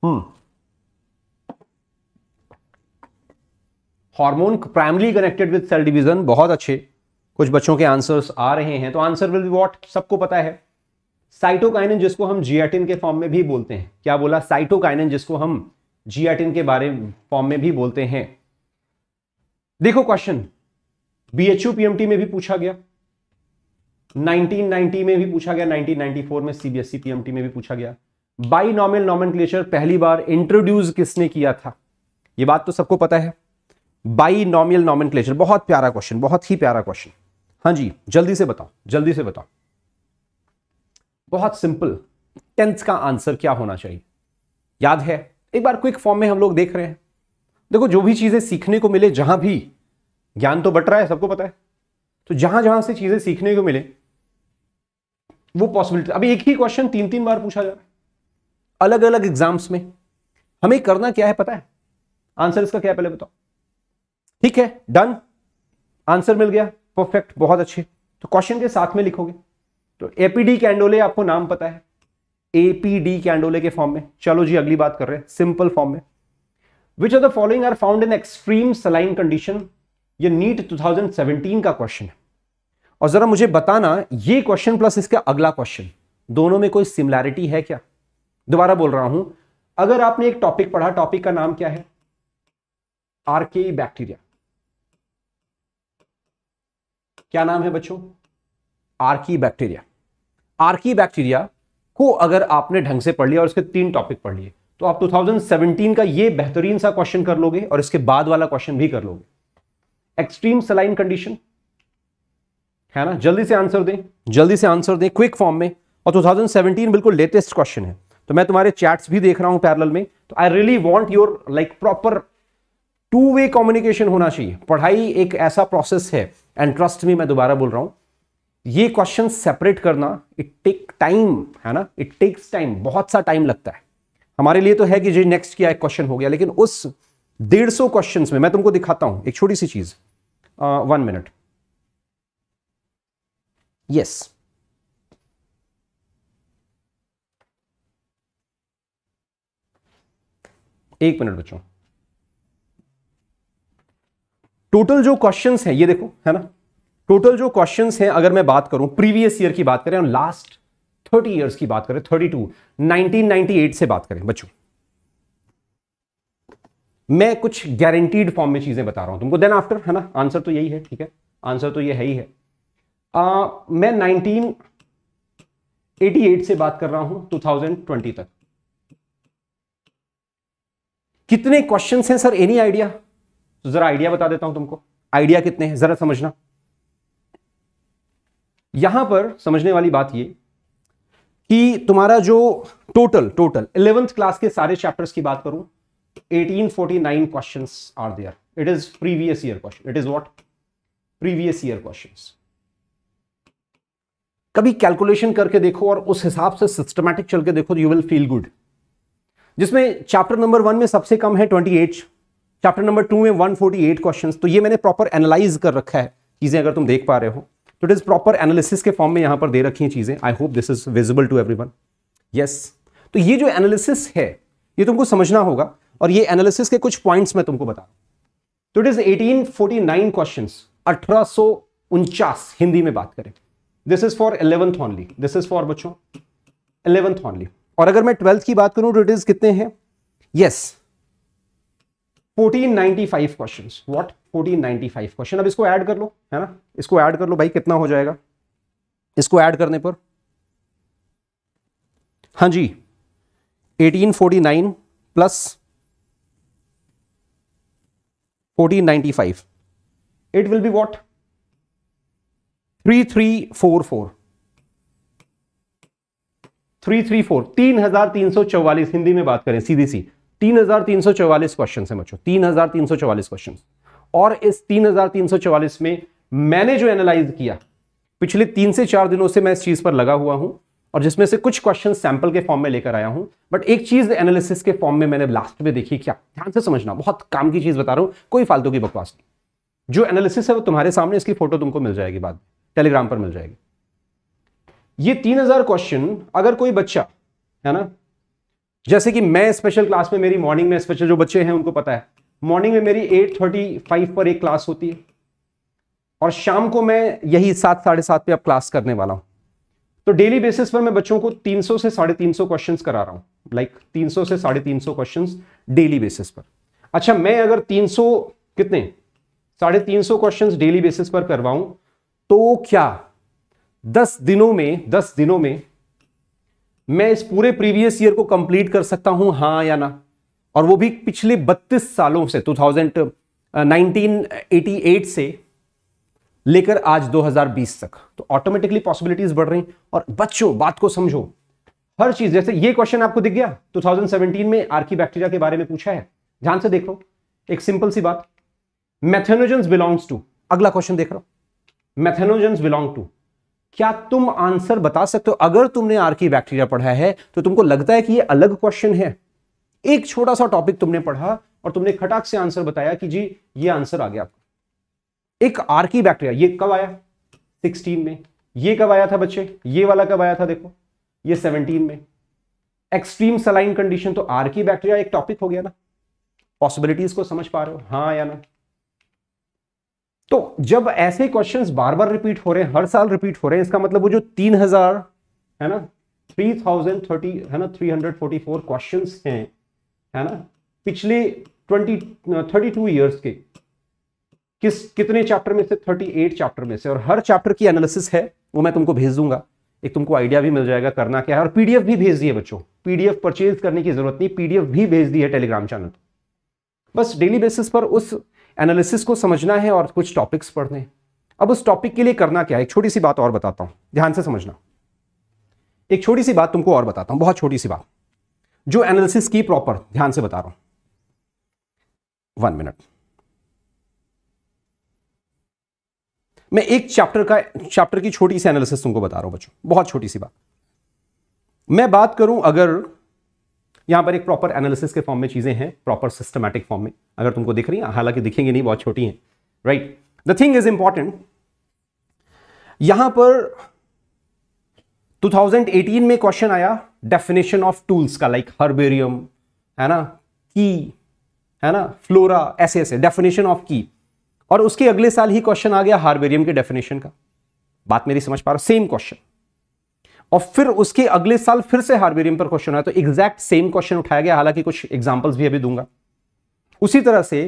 S1: hmm hormone primary connected with cell division बहुत अच्छे कुछ बच्चों के आंसर्स आ रहे हैं तो आंसर विल बी वॉट सबको पता है साइटोकाइनिन जिसको हम जियाटिन के फॉर्म में भी बोलते हैं क्या बोला साइटोकाइनिन जिसको हम जियाटिन के बारे फॉर्म में भी बोलते हैं देखो क्वेश्चन बीएचयू पीएमटी में भी पूछा गया 1990 में भी पूछा गया 1994 में सीबीएसई पीएमटी e, में भी पूछा गया बाई नॉमिल नॉमन पहली बार इंट्रोड्यूस किसने किया था यह बात तो सबको पता है बाई नॉमियल नॉमन बहुत प्यारा क्वेश्चन बहुत ही प्यारा क्वेश्चन हाँ जी जल्दी से बताओ जल्दी से बताओ बहुत सिंपल टेंथ का आंसर क्या होना चाहिए याद है एक बार क्विक फॉर्म में हम लोग देख रहे हैं देखो जो भी चीज़ें सीखने को मिले जहां भी ज्ञान तो बट रहा है सबको पता है तो जहां जहां से चीज़ें सीखने को मिले वो पॉसिबिलिटी अभी एक ही क्वेश्चन तीन तीन बार पूछा जा रहा है अलग अलग एग्जाम्स में हमें करना क्या है पता है आंसर इसका क्या है पहले बताओ ठीक है डन आंसर मिल गया परफेक्ट बहुत अच्छे तो क्वेश्चन के साथ में लिखोगे तो एपीडी कैंडोले आपको नाम पता है एपीडी कैंडोले के फॉर्म में चलो जी अगली बात कर रहे हैं सिंपल फॉर्म में which are the following are found in extreme saline condition ये नीट 2017 का क्वेश्चन है और जरा मुझे बताना ये क्वेश्चन प्लस इसका अगला क्वेश्चन दोनों में कोई सिमिलैरिटी है क्या दोबारा बोल रहा हूं अगर आपने एक टॉपिक पढ़ा टॉपिक का नाम क्या है आरके बैक्टीरिया क्या नाम है बच्चों आर्की बैक्टीरिया आर्की बैक्टीरिया को अगर आपने ढंग से पढ़ लिया और इसके तीन टॉपिक पढ़ लिए तो आप 2017 का ये बेहतरीन सा क्वेश्चन कर लोगे और इसके बाद वाला क्वेश्चन भी कर लोगे एक्सट्रीम सलाइन कंडीशन है ना जल्दी से आंसर दें जल्दी से आंसर दें क्विक फॉर्म में और 2017 बिल्कुल लेटेस्ट क्वेश्चन है तो मैं तुम्हारे चैट्स भी देख रहा हूं पैरल में तो I really want your like proper two way communication होना चाहिए पढ़ाई एक ऐसा प्रोसेस है एंड ट्रस्ट मी मैं दोबारा बोल रहा हूं ये क्वेश्चन सेपरेट करना इट टेक टाइम है ना इट टेक्स टाइम बहुत सा टाइम लगता है हमारे लिए तो है कि जी नेक्स्ट क्या क्वेश्चन हो गया लेकिन उस डेढ़ सौ क्वेश्चन में मैं तुमको दिखाता हूं एक छोटी सी चीज वन मिनट यस एक मिनट बच्चों टोटल जो क्वेश्चंस हैं ये देखो है ना टोटल जो क्वेश्चंस हैं अगर मैं बात करूं प्रीवियस ईयर की बात करें और लास्ट थर्टी इयर्स की बात करें थर्टी टू नाइनटीन से बात करें बच्चों मैं कुछ गारंटीड फॉर्म में चीजें बता रहा हूं तुमको देन आफ्टर है ना आंसर तो यही है ठीक है आंसर तो ये है ही है आ, मैं 1988 से बात कर रहा हूं ट्वेंटी तक कितने क्वेश्चन हैं सर एनी आइडिया तो जरा आइडिया बता देता हूं तुमको आइडिया कितने हैं जरा समझना यहां पर समझने वाली बात ये कि तुम्हारा जो टोटल टोटल इलेवेंथ क्लास के सारे चैप्टर्स की बात करूं 1849 questions are there it is previous year question it is what previous year questions कभी कैलकुलेशन करके देखो और उस हिसाब से सिस्टमैटिक चल के देखो यू विल फील गुड जिसमें चैप्टर नंबर वन में सबसे कम है twenty eight chapter number two में 148 क्वेश्चंस तो ये मैंने प्रॉपर एनालाइज कर रखा है चीज़ें अगर तुम देख पा रहे हो तो इट इज़ प्रॉपर एनालिसिस के फॉर्म में यहाँ पर दे रखी हैं चीज़ें I hope this is visible to every yes तो ये जो एनालिसिस है ये तुमको समझना होगा और ये एनालिसिस के कुछ पॉइंट्स मैं तुमको बता तो इट इज नाइन क्वेश्चन अठारह हिंदी में बात करें this is for eleventh only this is for बच्चों एलेवंथ ऑनली और अगर मैं ट्वेल्थ की बात करूं तो इट इज कितने हैं yes yes, 1495 questions what 1495 question अब इसको ऐड कर लो है ना इसको ऐड कर लो भाई कितना हो जाएगा इसको ऐड करने पर हाँ जी 1849 प्लस 1495 थ्री फोर तीन हजार 3344 सौ 3344 हिंदी में बात करें सीधी सी 3344 हजार तीन क्वेश्चन है बच्चों 3344 हजार क्वेश्चन और इस 3344 में मैंने जो एनालाइज किया पिछले तीन से चार दिनों से मैं इस चीज पर लगा हुआ हूं और जिसमें से कुछ क्वेश्चन सैंपल के फॉर्म में लेकर आया हूं बट एक चीज एनालिसिस के फॉर्म में मैंने लास्ट में देखी क्या ध्यान से समझना बहुत काम की चीज बता रहा हूं कोई फालतू की बकवास नहीं जो एनालिसिस है वो तुम्हारे सामने इसकी फोटो तुमको मिल जाएगी बाद टेलीग्राम पर मिल जाएगी ये तीन हजार क्वेश्चन अगर कोई बच्चा है ना जैसे कि मैं स्पेशल क्लास में मेरी मॉर्निंग में स्पेशल जो बच्चे हैं उनको पता है मॉर्निंग में मेरी एट थर्टी फाइव पर एक क्लास होती है और शाम को मैं यही सात साढ़े सात पे अब क्लास करने वाला हूं तो डेली बेसिस पर मैं बच्चों को 300 से साढ़े तीन क्वेश्चंस करा रहा हूँ लाइक like, 300 से साढ़े तीन क्वेश्चंस डेली बेसिस पर अच्छा मैं अगर 300 कितने साढ़े तीन क्वेश्चंस डेली बेसिस पर करवाऊं तो क्या दस दिनों में दस दिनों में मैं इस पूरे प्रीवियस ईयर को कंप्लीट कर सकता हूं हां या ना और वो भी पिछले 32 सालों से 2000 1988 uh, से लेकर आज 2020 तक तो ऑटोमेटिकली पॉसिबिलिटीज बढ़ रही और बच्चों बात को समझो हर चीज जैसे ये क्वेश्चन आपको दिख गया 2017 में आर्की बैक्टीरिया के बारे में पूछा है ध्यान से देख लो एक सिंपल सी बात मैथेनोजन बिलोंग्स टू अगला क्वेश्चन देख रहा हूं मैथेनोजन बिलोंग टू क्या तुम आंसर बता सकते हो अगर तुमने आर की बैक्टीरिया पढ़ा है तो तुमको लगता है कि ये अलग क्वेश्चन है एक छोटा सा टॉपिक तुमने पढ़ा और तुमने खटाक से आंसर बताया कि जी ये आंसर आ गया आपका एक की बैक्टीरिया ये कब आया 16 में ये कब आया था बच्चे ये वाला कब आया था देखो ये 17 में एक्सट्रीम सलाइन कंडीशन तो आर की बैक्टीरिया एक टॉपिक हो गया ना पॉसिबिलिटीज को समझ पा रहे हो हाँ या ना तो जब ऐसे क्वेश्चन बार बार रिपीट हो रहे हैं हर साल रिपीट हो रहे हैं इसका मतलब वो जो तीन हजार है ना थ्री थाउजेंड थर्टी है ना three hundred forty four question हैं है ना पिछले ट्वेंटी थर्टी टू ईयर्स के किस कितने चैप्टर में से थर्टी एट चैप्टर में से और हर चैप्टर की एनालिसिस है वो मैं तुमको भेज दूंगा एक तुमको आइडिया भी मिल जाएगा करना क्या है और पीडीएफ भी भेज दिए बच्चों पीडीएफ परचेज करने की जरूरत नहीं पीडीएफ भी भेज दी है टेलीग्राम चैनल बस डेली बेसिस पर उस एनालिसिस को समझना है और कुछ टॉपिक्स पढ़ने अब उस टॉपिक के लिए करना क्या है एक छोटी सी बात और बताता हूं ध्यान से समझना एक छोटी सी बात तुमको और बताता हूं बहुत छोटी सी बात जो एनालिसिस की प्रॉपर ध्यान से बता रहा हूं वन मिनट मैं एक चैप्टर का चैप्टर की छोटी सी एनालिसिस तुमको बता रहा हूं बच्चों बहुत छोटी सी बात मैं बात करूं अगर यहाँ पर एक प्रॉपर एनालिसिस के फॉर्म में चीज़ें हैं प्रॉपर सिस्टमैटिक फॉर्म में अगर तुमको दिख रही है हालांकि दिखेंगे नहीं बहुत छोटी हैं right the thing is important यहां पर 2018 में क्वेश्चन आया डेफिनेशन ऑफ टूल्स का लाइक हर्बेरियम है ना की है ना फ्लोरा ऐसे ऐसे डेफिनेशन ऑफ की और उसके अगले साल ही क्वेश्चन आ गया हार्बेरियम के डेफिनेशन का बात मेरी समझ पा रहा सेम क्वेश्चन और फिर उसके अगले साल फिर से हार्बेरियम पर क्वेश्चन आया तो एग्जैक्ट सेम क्वेश्चन उठाया गया हालांकि कुछ एग्जाम्पल्स भी अभी दूंगा उसी तरह से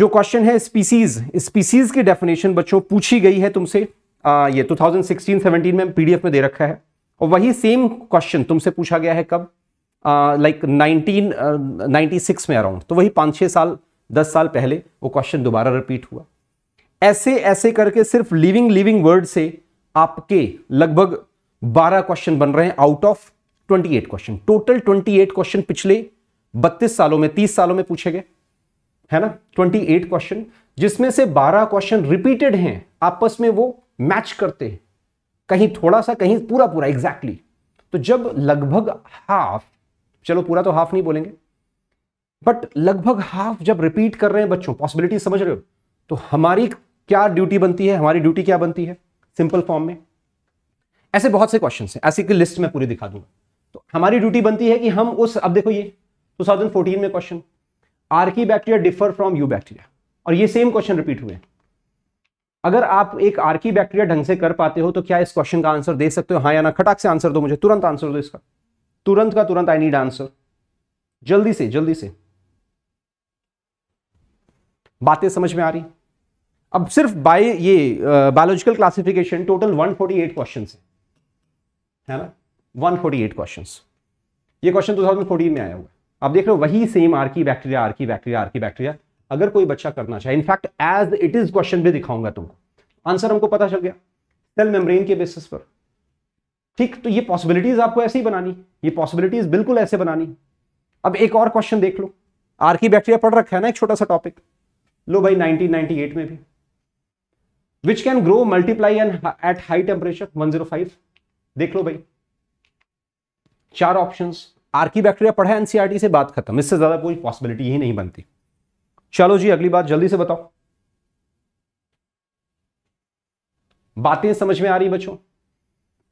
S1: जो क्वेश्चन है स्पीसीज स्पीसीज की डेफिनेशन बच्चों पूछी गई है तुमसे ये 2016-17 में पीडीएफ में दे रखा है और वही सेम क्वेश्चन तुमसे पूछा गया है कब लाइक नाइनटीन नाइन्टी में अराउंड तो वही पांच छह साल दस साल पहले वो क्वेश्चन दोबारा रिपीट हुआ ऐसे ऐसे करके सिर्फ लिविंग लिविंग वर्ड से आपके लगभग 12 क्वेश्चन बन रहे हैं out of 28 question total 28 question पिछले 32 सालों में 30 सालों में पूछे गए है ना 28 क्वेश्चन जिसमें से 12 क्वेश्चन रिपीटेड हैं आपस में वो मैच करते हैं कहीं थोड़ा सा कहीं पूरा पूरा एग्जैक्टली exactly. तो जब लगभग हाफ चलो पूरा तो हाफ नहीं बोलेंगे बट लगभग हाफ जब रिपीट कर रहे हैं बच्चों पॉसिबिलिटी समझ रहे हो तो हमारी क्या ड्यूटी बनती है हमारी ड्यूटी क्या बनती है सिंपल फॉर्म में ऐसे बहुत से क्वेश्चन हैं ऐसी की लिस्ट में पूरी दिखा दूंगा तो हमारी ड्यूटी बनती है कि हम उस अब देखो ये 2014 में क्वेश्चन की bacteria differ from eubacteria और ये सेम क्वेश्चन रिपीट हुए अगर आप एक आर की बैक्टीरिया ढंग से कर पाते हो तो क्या इस क्वेश्चन का आंसर दे सकते हो हाँ या ना खटाक से आंसर दो मुझे तुरंत आंसर दो इसका तुरंत का तुरंत आई नीड आंसर जल्दी से जल्दी से बातें समझ में आ रही अब सिर्फ बाय ये biological classification total 148 eight question है ना 148 क्वेश्चन ये क्वेश्चन 2014 में आया हुआ आप देख रहे हो वही same archaebacteria archaebacteria archaebacteria अगर कोई बच्चा करना चाहे in fact as it is question भी दिखाऊंगा तुमको आंसर हमको पता चल गया सेल मेम्ब्रेन के बेसिस पर ठीक तो ये पॉसिबिलिटीज आपको ऐसे ही बनानी ये पॉसिबिलिटीज बिल्कुल ऐसे बनानी अब एक और क्वेश्चन देख लो आर की बैक्टीरिया पढ़ रखा है ना एक छोटा सा टॉपिक लो भाई 1998 में भी which can grow multiply and at high temperature 105 देख लो भाई चार ऑप्शंस आर्की बैक्टीरिया पढ़ा एनसीआरटी e से बात खत्म इससे ज्यादा कोई पॉसिबिलिटी ही नहीं बनती चलो जी अगली बात जल्दी से बताओ बातें समझ में आ रही बच्चों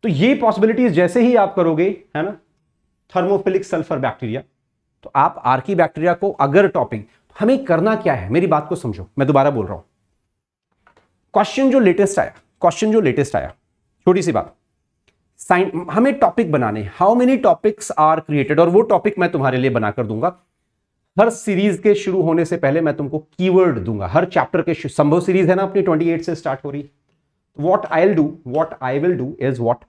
S1: तो ये पॉसिबिलिटीज जैसे ही आप करोगे है ना थर्मोफिलिक सल्फर बैक्टीरिया तो आप आर्की बैक्टीरिया को अगर टॉपिंग तो हमें करना क्या है मेरी बात को समझो मैं दोबारा बोल रहा हूं क्वेश्चन जो लेटेस्ट आया क्वेश्चन जो लेटेस्ट आया छोटी सी बात साइन हमें टॉपिक बनाने how many topics are created और वो टॉपिक मैं तुम्हारे लिए बनाकर दूंगा हर सीरीज के शुरू होने से पहले मैं तुमको कीवर्ड दूंगा हर चैप्टर के संभव सीरीज है ना अपनी 28 से स्टार्ट हो रही what I will do what I will do is what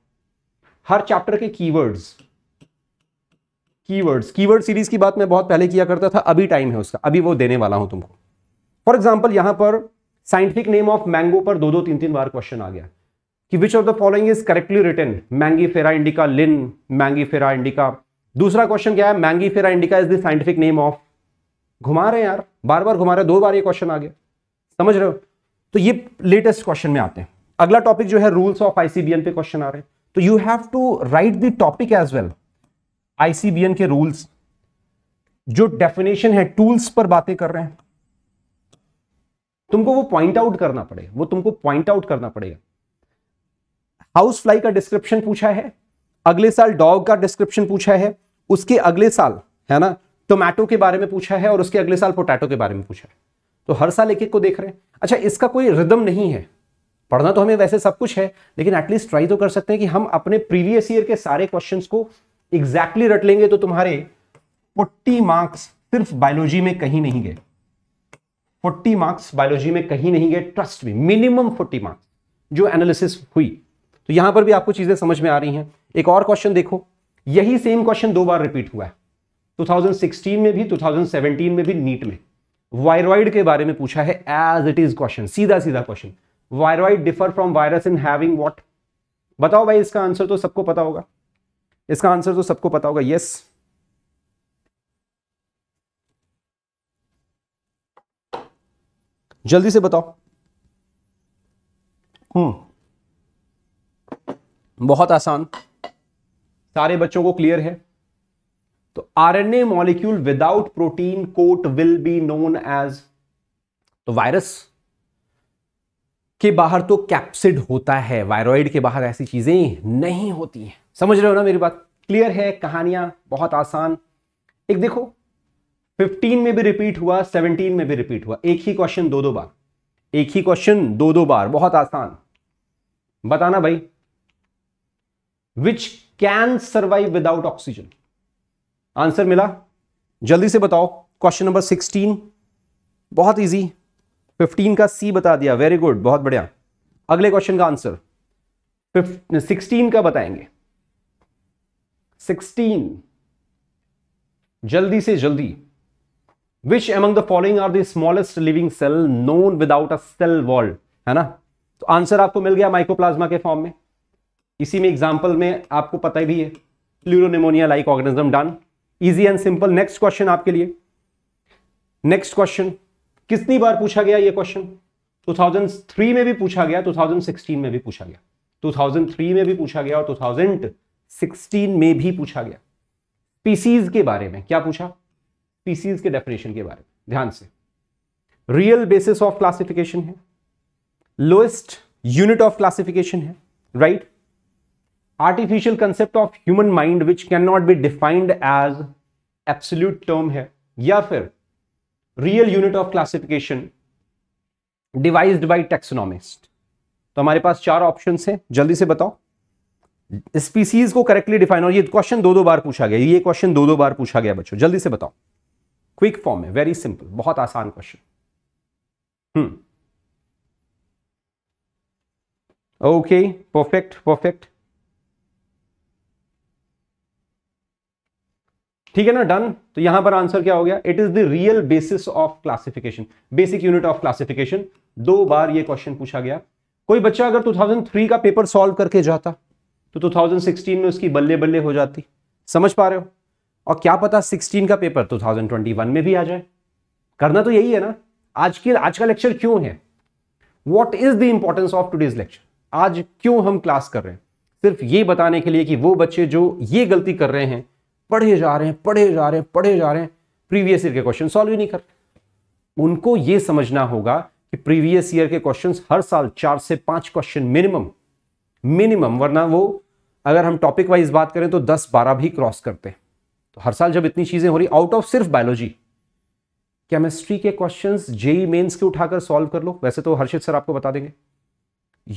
S1: हर चैप्टर के कीवर्ड्स कीवर्ड्स कीवर्ड सीरीज की बात मैं बहुत पहले किया करता था अभी टाइम है उसका अभी वो देने वाला हूं तुमको फॉर एग्जाम्पल यहां पर साइंटिफिक नेम ऑफ मैंगो पर दो दो तीन तीन बार क्वेश्चन आ गया कि which of the following is correctly written Mangifera indica Linn Mangifera indica दूसरा क्वेश्चन क्या है Mangifera indica is the scientific name of घुमा रहे हैं यार बार बार घुमा रहे दो बार ये क्वेश्चन आ गया समझ रहे हो तो ये लेटेस्ट क्वेश्चन में आते हैं अगला टॉपिक जो है रूल्स ऑफ आईसीबीएन पे क्वेश्चन आ रहे हैं तो you have to write the topic as well ICBN के रूल्स जो डेफिनेशन है टूल्स पर बातें कर रहे हैं तुमको वो पॉइंट आउट करना पड़ेगा वो तुमको पॉइंट आउट करना पड़ेगा हाउस फ्लाई का डिस्क्रिप्शन पूछा है अगले साल डॉग का डिस्क्रिप्शन पूछा है उसके अगले साल है ना टोमेटो के बारे में पूछा है और उसके अगले साल पोटैटो के बारे में पूछा है तो हर साल एक एक को देख रहे हैं अच्छा इसका कोई रिदम नहीं है पढ़ना तो हमें वैसे सब कुछ है लेकिन एटलीस्ट ट्राई तो कर सकते हैं कि हम अपने प्रीवियस ईयर के सारे क्वेश्चंस को एग्जैक्टली exactly रट लेंगे तो तुम्हारे फोर्टी मार्क्स सिर्फ बायोलॉजी में कहीं नहीं गए फोर्टी मार्क्स बायोलॉजी में कहीं नहीं गए ट्रस्ट में मिनिमम फोर्टी मार्क्स जो एनालिसिस हुई तो यहां पर भी आपको चीजें समझ में आ रही हैं एक और क्वेश्चन देखो यही सेम क्वेश्चन दो बार रिपीट हुआ है 2016 में भी 2017 में भी नीट में वायरॉइड के बारे में पूछा है एज इट इज क्वेश्चन सीधा सीधा question viroid differ from virus in having what बताओ भाई इसका आंसर तो सबको पता होगा इसका आंसर तो सबको पता होगा यस yes. जल्दी से बताओ हम्म बहुत आसान सारे बच्चों को क्लियर है तो RNA molecule without protein coat will be known as तो वायरस के बाहर तो कैप्सिड होता है वायरॉइड के बाहर ऐसी चीजें नहीं होती हैं समझ रहे हो ना मेरी बात क्लियर है कहानियां बहुत आसान एक देखो 15 में भी रिपीट हुआ 17 में भी रिपीट हुआ एक ही क्वेश्चन दो दो बार एक ही क्वेश्चन दो दो बार बहुत आसान बताना भाई which can survive without oxygen answer मिला जल्दी से बताओ क्वेश्चन नंबर 16 बहुत इजी 15 का सी बता दिया वेरी गुड बहुत बढ़िया अगले क्वेश्चन का आंसर 15, 16 का बताएंगे 16 जल्दी से जल्दी which among the following are the smallest living cell known without a cell wall है ना तो आंसर आपको मिल गया माइकोप्लाज्मा के फॉर्म में इसी में एग्जाम्पल में आपको पता ही भी है pleuropneumonia like organism done easy and simple next question आपके लिए नेक्स्ट क्वेश्चन कितनी बार पूछा गया ये क्वेश्चन 2003 में भी पूछा गया 2016 में भी पूछा गया 2003 में भी पूछा गया और 2016 में भी पूछा गया पीसीज के बारे में क्या पूछा स्पीसीज के डेफिनेशन के बारे में ध्यान से रियल बेसिस ऑफ क्लासिफिकेशन है लोएस्ट यूनिट ऑफ क्लासिफिकेशन है right artificial concept of human mind which can not be defined as absolute term है या फिर real unit of classification devised by taxonomist तो हमारे पास चार ऑप्शन है जल्दी से बताओ स्पीसीज को करेक्टली डिफाइन और ये क्वेश्चन दो दो बार पूछा गया ये क्वेश्चन दो दो बार पूछा गया बच्चों जल्दी से बताओ क्विक फॉर्म में वेरी सिंपल बहुत आसान question hmm okay perfect perfect ठीक है ना डन तो यहां पर आंसर क्या हो गया it is the real basis of classification basic unit of classification दो बार ये क्वेश्चन पूछा गया कोई बच्चा अगर 2003 का पेपर सॉल्व करके जाता तो 2016 में उसकी बल्ले बल्ले हो जाती समझ पा रहे हो और क्या पता 16 का पेपर 2021 में भी आ जाए करना तो यही है ना आज की आज का लेक्चर क्यों है what is the importance of today's lecture आज क्यों हम क्लास कर रहे हैं सिर्फ ये बताने के लिए कि वो बच्चे जो ये गलती कर रहे हैं पढ़े जा रहे हैं पढ़े जा रहे हैं पढ़े जा रहे हैं प्रीवियस ईयर के क्वेश्चन सॉल्व ही नहीं कर उनको ये समझना होगा कि प्रीवियस ईयर के क्वेश्चंस हर साल चार से पांच क्वेश्चन मिनिमम मिनिमम वरना वो अगर हम टॉपिक वाइज बात करें तो दस बारह भी क्रॉस करते हैं तो हर साल जब इतनी चीजें हो रही आउट ऑफ सिर्फ बायोलॉजी केमिस्ट्री के क्वेश्चंस जेई मेंस के उठाकर सॉल्व कर लो वैसे तो हर्षित सर आपको बता देंगे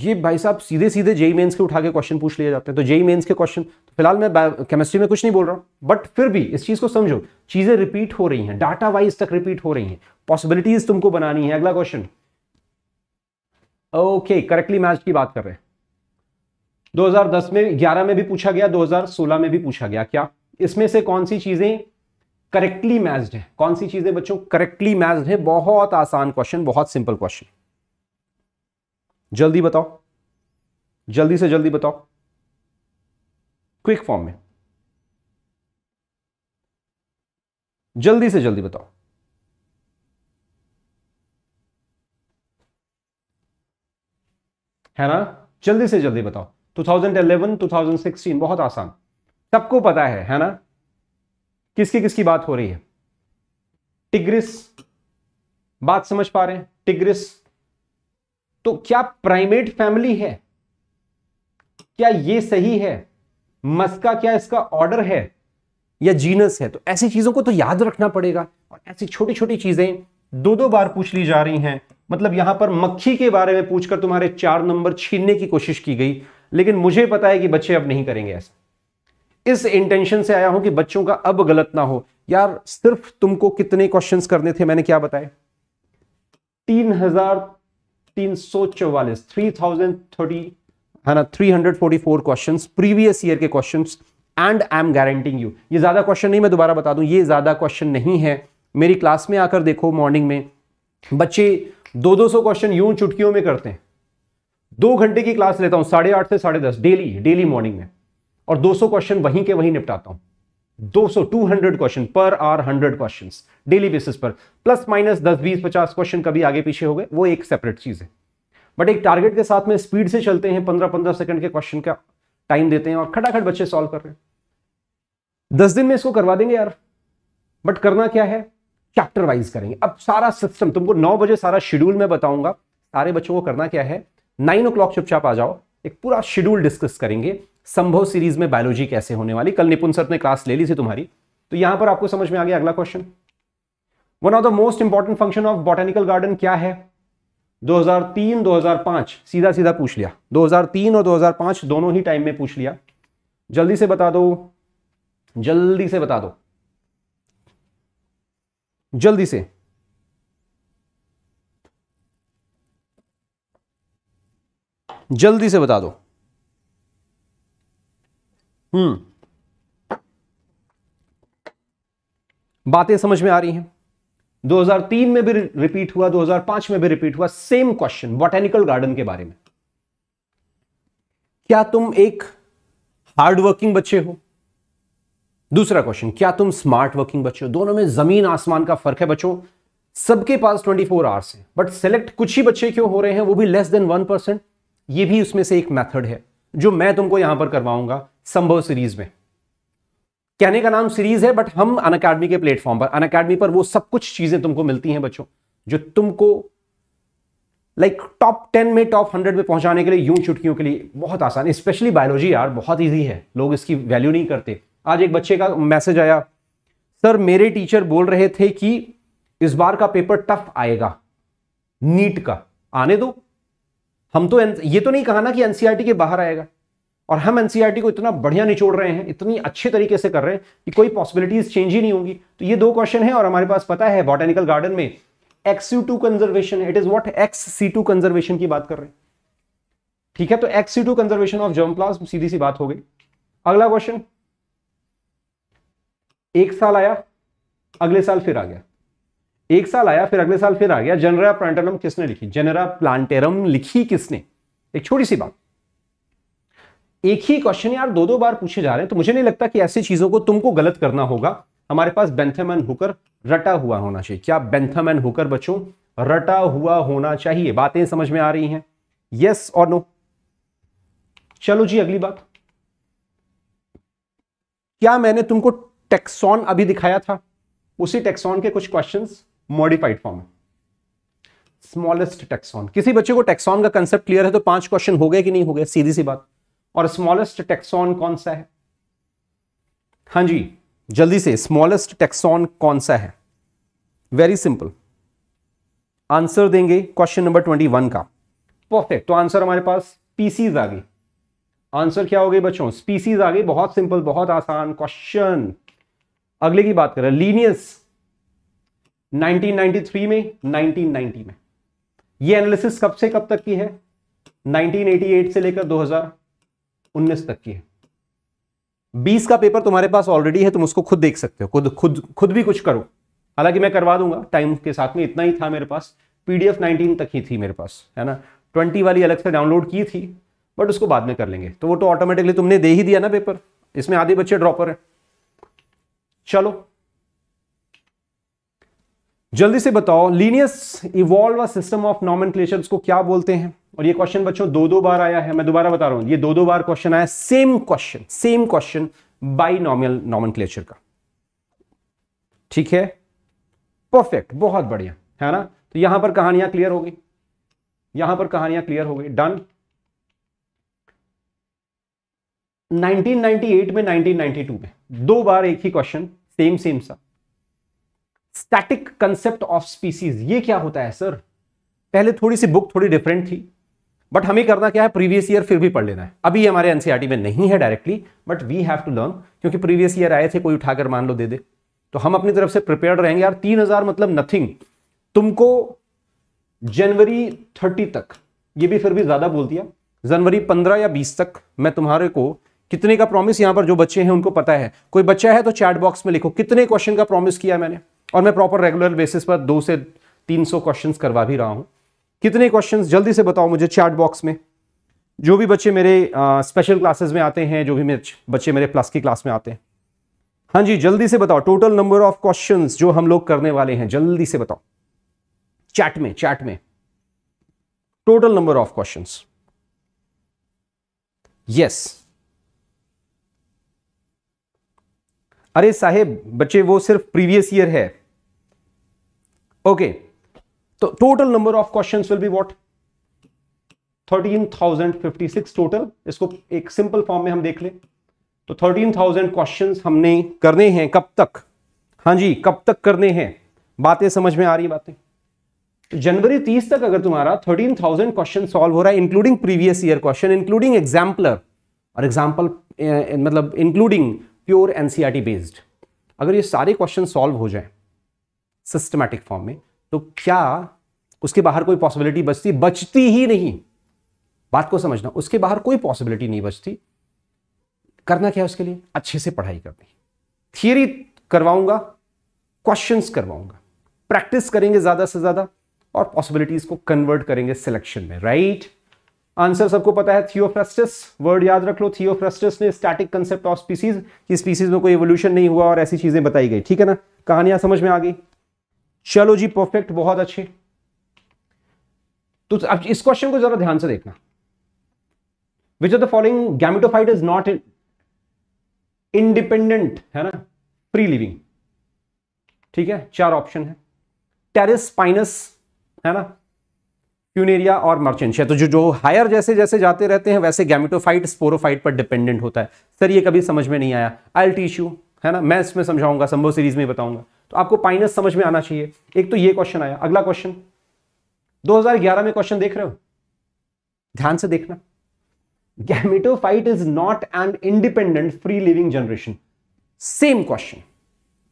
S1: ये भाई साहब सीधे सीधे जेई मेंस के उठाकर क्वेश्चन पूछ लिए जाते हैं तो जेई मेंस e के क्वेश्चन तो फिलहाल मैं केमिस्ट्री में कुछ नहीं बोल रहा हूं बट फिर भी इस चीज़ को समझो चीज़ें रिपीट हो रही हैं डाटा वाइज तक रिपीट हो रही हैं पॉसिबिलिटीज तुमको बनानी है अगला क्वेश्चन ओके करेक्टली मैच की बात कर रहे हैं 2010 में 11 में भी पूछा गया 2016 में भी पूछा गया क्या इसमें से कौन सी चीज़ें करेक्टली मैच्ड है कौन सी चीज़ें बच्चों करेक्टली मैच्ड है बहुत आसान क्वेश्चन बहुत सिंपल क्वेश्चन जल्दी बताओ जल्दी से जल्दी बताओ क्विक फॉर्म में जल्दी से जल्दी बताओ है ना जल्दी से जल्दी बताओ 2011, 2016 बहुत आसान सबको पता है है ना किसकी किसकी बात हो रही है टिग्रिस बात समझ पा रहे हैं टिग्रिस तो क्या प्राइमेट फैमिली है क्या ये सही है मस्का क्या इसका ऑर्डर है या जीनस है तो ऐसी चीजों को तो याद रखना पड़ेगा और ऐसी छोटी छोटी चीजें दो दो बार पूछ ली जा रही हैं मतलब यहां पर मक्खी के बारे में पूछकर तुम्हारे चार नंबर छीनने की कोशिश की गई लेकिन मुझे पता है कि बच्चे अब नहीं करेंगे ऐसा इस इंटेंशन से आया हूं कि बच्चों का अब गलत ना हो यार सिर्फ तुमको कितने क्वेश्चन करने थे मैंने क्या बताए तीन हजार तीन सौ चौवालीस थ्री थाउजेंड थर्टी है ना three hundred forty four question previous year के question and I am guaranteeing you ये ज्यादा क्वेश्चन नहीं मैं दोबारा बता दूं ये ज्यादा क्वेश्चन नहीं है मेरी क्लास में आकर देखो मॉर्निंग में बच्चे दो दो सौ क्वेश्चन यूं चुटकियों में करते हैं दो घंटे की क्लास लेता हूं साढ़े आठ से साढ़े दस डेली डेली मॉर्निंग में और 200 क्वेश्चन वहीं के वहीं निपटाता हूं 200 200 क्वेश्चन पर आर 100 क्वेश्चन डेली बेसिस पर प्लस माइनस 10 20 50 क्वेश्चन कभी आगे पीछे हो गए वो एक सेपरेट चीज है बट एक टारगेट के साथ में स्पीड से चलते हैं 15 15 सेकंड के क्वेश्चन का टाइम देते हैं और खटाखट बच्चे सॉल्व कर रहे हैं दस दिन में इसको करवा देंगे यार बट करना क्या है चैप्टर वाइज करेंगे अब सारा सिस्टम तुमको नौ बजे सारा शेड्यूल में बताऊंगा सारे बच्चों को करना क्या है नाइन ओ क्लॉक चुपचाप आ जाओ एक पूरा शेड्यूल डिस्कस करेंगे संभव सीरीज में बायोलॉजी कैसे होने वाली कल निपुण सर ने क्लास ले ली थी तुम्हारी तो यहां पर आपको समझ में आ गया अगला question one of the most important function of botanical garden क्या है 2003 2005 सीधा सीधा पूछ लिया 2003 और 2005 दोनों ही टाइम में पूछ लिया जल्दी से बता दो जल्दी से बता दो जल्दी से जल्दी से बता दो हम्म बातें समझ में आ रही हैं 2003 में भी रिपीट हुआ 2005 में भी रिपीट हुआ सेम क्वेश्चन बॉटेनिकल गार्डन के बारे में क्या तुम एक हार्ड वर्किंग बच्चे हो दूसरा क्वेश्चन क्या तुम स्मार्ट वर्किंग बच्चे हो दोनों में जमीन आसमान का फर्क है बच्चों सबके पास 24 फोर आवर्स है बट सेलेक्ट कुछ ही बच्चे क्यों हो रहे हैं वो भी लेस देन वन परसेंट ये भी उसमें से एक मैथड है जो मैं तुमको यहां पर करवाऊंगा संभव सीरीज में कहने का नाम सीरीज है बट हम अन अकेडमी के प्लेटफॉर्म पर अन अकेडमी पर वो सब कुछ चीजें तुमको मिलती हैं बच्चों जो तुमको लाइक टॉप टेन में टॉप हंड्रेड में पहुंचाने के लिए यूं चुटकियों के लिए बहुत आसान स्पेशली बायोलॉजी यार बहुत ईजी है लोग इसकी वैल्यू नहीं करते आज एक बच्चे का मैसेज आया सर मेरे टीचर बोल रहे थे कि इस बार का पेपर टफ आएगा नीट का आने दो हम तो ये तो नहीं कहा ना कि एनसीआरटी e के बाहर आएगा और हम एनसीईआरटी e को इतना बढ़िया निचोड़ रहे हैं इतनी अच्छे तरीके से कर रहे हैं कि कोई पॉसिबिलिटीज चेंज ही नहीं होंगी तो ये दो क्वेश्चन है और हमारे पास पता है बॉटेनिकल गार्डन में ex situ conservation it is what ex situ conservation की बात कर रहे हैं ठीक है तो ex situ conservation of germplasm सीधी सी बात हो गई अगला क्वेश्चन एक साल आया अगले साल फिर आ गया एक साल आया फिर अगले साल फिर आ गया जनरा प्लांटेरम किसने लिखी जनरा प्लांटेरम लिखी किसने एक छोटी सी बात एक ही क्वेश्चन यार दो दो बार पूछे जा रहे हैं तो मुझे नहीं लगता कि ऐसी चीजों को तुमको गलत करना होगा हमारे पास बेंथम एंड हुकर रटा हुआ होना चाहिए क्या बेंथम एंड हुकर बच्चों रटा हुआ होना चाहिए बातें समझ में आ रही हैं यस और नो चलो जी अगली बात क्या मैंने तुमको टेक्सॉन अभी दिखाया था उसी टेक्सॉन के कुछ question modified form smallest taxon किसी बच्चे को टेक्सॉन का कंसेप्ट क्लियर है तो पांच क्वेश्चन हो गए कि नहीं हो गए सीधी सी बात और स्मॉलेस्ट टेक्सॉन कौन सा है हाँ जी जल्दी से स्मॉलेस्ट टेक्सॉन कौन सा है वेरी सिंपल आंसर देंगे क्वेश्चन नंबर ट्वेंटी वन का परफेक्ट तो आंसर हमारे पास स्पीसीज आ गई आंसर क्या हो गई बच्चों स्पीसीज आ गई बहुत सिंपल बहुत आसान क्वेश्चन अगले की बात करें लीनियस 1993 में 1990 में ये एनालिसिस कब से कब तक की है 1988 से लेकर उन्नीस तक की है बीस का पेपर तुम्हारे पास ऑलरेडी है तुम उसको खुद देख सकते हो खुद खुद खुद भी कुछ करो हालांकि मैं करवा दूंगा टाइम के साथ में इतना ही था मेरे पास पीडीएफ 19 तक ही थी मेरे पास है ना 20 वाली अलग से डाउनलोड की थी बट उसको बाद में कर लेंगे तो वो तो ऑटोमेटिकली तुमने दे ही दिया ना पेपर इसमें आधे बच्चे ड्रॉपर है चलो जल्दी से बताओ Linnaeus evolved system of nomen को क्या बोलते हैं और ये क्वेश्चन बच्चों दो दो बार आया है मैं दोबारा बता रहा हूं ये दो दो बार क्वेश्चन आया same question same question binomial nomen का ठीक है परफेक्ट बहुत बढ़िया है ना तो यहां पर कहानियां क्लियर हो गई यहां पर कहानियां क्लियर हो गई डन 1998 में 1992 में दो बार एक ही क्वेश्चन सेम सेम सा स्टैटिक कंसेप्ट ऑफ स्पीसीज ये क्या होता है सर पहले थोड़ी सी बुक थोड़ी डिफरेंट थी बट हमें करना क्या है प्रीवियस ईयर फिर भी पढ़ लेना है अभी हमारे एनसीआरटी e में नहीं है directly but we have to learn क्योंकि प्रीवियस ईयर आए थे कोई उठाकर मान लो दे दे तो हम अपनी तरफ से प्रिपेयर रहेंगे यार तीन हजार मतलब नथिंग तुमको जनवरी थर्टी तक ये भी फिर भी ज्यादा बोल दिया जनवरी पंद्रह या बीस तक मैं तुम्हारे को कितने का प्रॉमिस यहां पर जो बच्चे हैं उनको पता है कोई बच्चा है तो चैट बॉक्स में लिखो कितने क्वेश्चन का प्रॉमिस किया मैंने और मैं प्रॉपर रेगुलर बेसिस पर दो से तीन सौ क्वेश्चन करवा भी रहा हूं कितने क्वेश्चंस जल्दी से बताओ मुझे चैट बॉक्स में जो भी बच्चे मेरे स्पेशल क्लासेस में आते हैं जो भी मेरे बच्चे मेरे प्लस की क्लास में आते हैं हाँ जी जल्दी से बताओ टोटल नंबर ऑफ क्वेश्चन जो हम लोग करने वाले हैं जल्दी से बताओ चैट में चैट में total number of question yes अरे साहेब बच्चे वो सिर्फ प्रीवियस ईयर है okay okay. Of question will be what thirteen thousand fifty six total इसको एक सिंपल फॉर्म में हम देख ले तो थाउजेंड क्वेश्चन हमने करने हैं कब तक हाँ जी कब तक करने हैं बातें समझ में आ रही बातें तो जनवरी तीस तक अगर तुम्हारा थर्टीन थाउजेंड क्वेश्चन सॉल्व हो रहा है including previous year question including exemplar और एग्जाम्पल मतलब इंक्लूडिंग प्योर एनसीआरटी बेस्ड अगर ये सारे क्वेश्चन सॉल्व हो जाए सिस्टमैटिक फॉर्म में तो क्या उसके बाहर कोई पॉसिबिलिटी बचती बचती ही नहीं बात को समझना उसके बाहर कोई पॉसिबिलिटी नहीं बचती करना क्या उसके लिए अच्छे से पढ़ाई करनी थियरी करवाऊंगा क्वेश्चंस करवाऊंगा प्रैक्टिस करेंगे ज्यादा से ज्यादा और पॉसिबिलिटीज को कन्वर्ट करेंगे सिलेक्शन में राइट आंसर सबको पता है थियोफ्रेस्टिस वर्ड याद रख लो थियोफ्रेस्टिस ने स्टैटिक कंसेप्ट ऑफ स्पीसीज की स्पीसीज में कोई एवोल्यूशन नहीं हुआ और ऐसी चीजें बताई गई ठीक है ना कहानियां समझ में आ गई चलो जी परफेक्ट बहुत अच्छे तो अब इस क्वेश्चन को जरा ध्यान से देखना which are the following gametophyte is not independent है ना फ्री लिविंग ठीक है चार ऑप्शन है टेरिस स्पाइनस है ना क्यूनेरिया और मर्चेंशिया तो जो जो हायर जैसे जैसे जाते रहते हैं वैसे गैमिटोफाइट स्पोरोफाइट पर डिपेंडेंट होता है सर ये कभी समझ में नहीं आया आयल है ना मैं इसमें समझाऊंगा संभव सीरीज में बताऊंगा तो आपको पाइनस समझ में आना चाहिए एक तो ये क्वेश्चन आया अगला क्वेश्चन 2011 में क्वेश्चन देख रहे हो ध्यान से देखना gametophyte is not an independent free living generation same question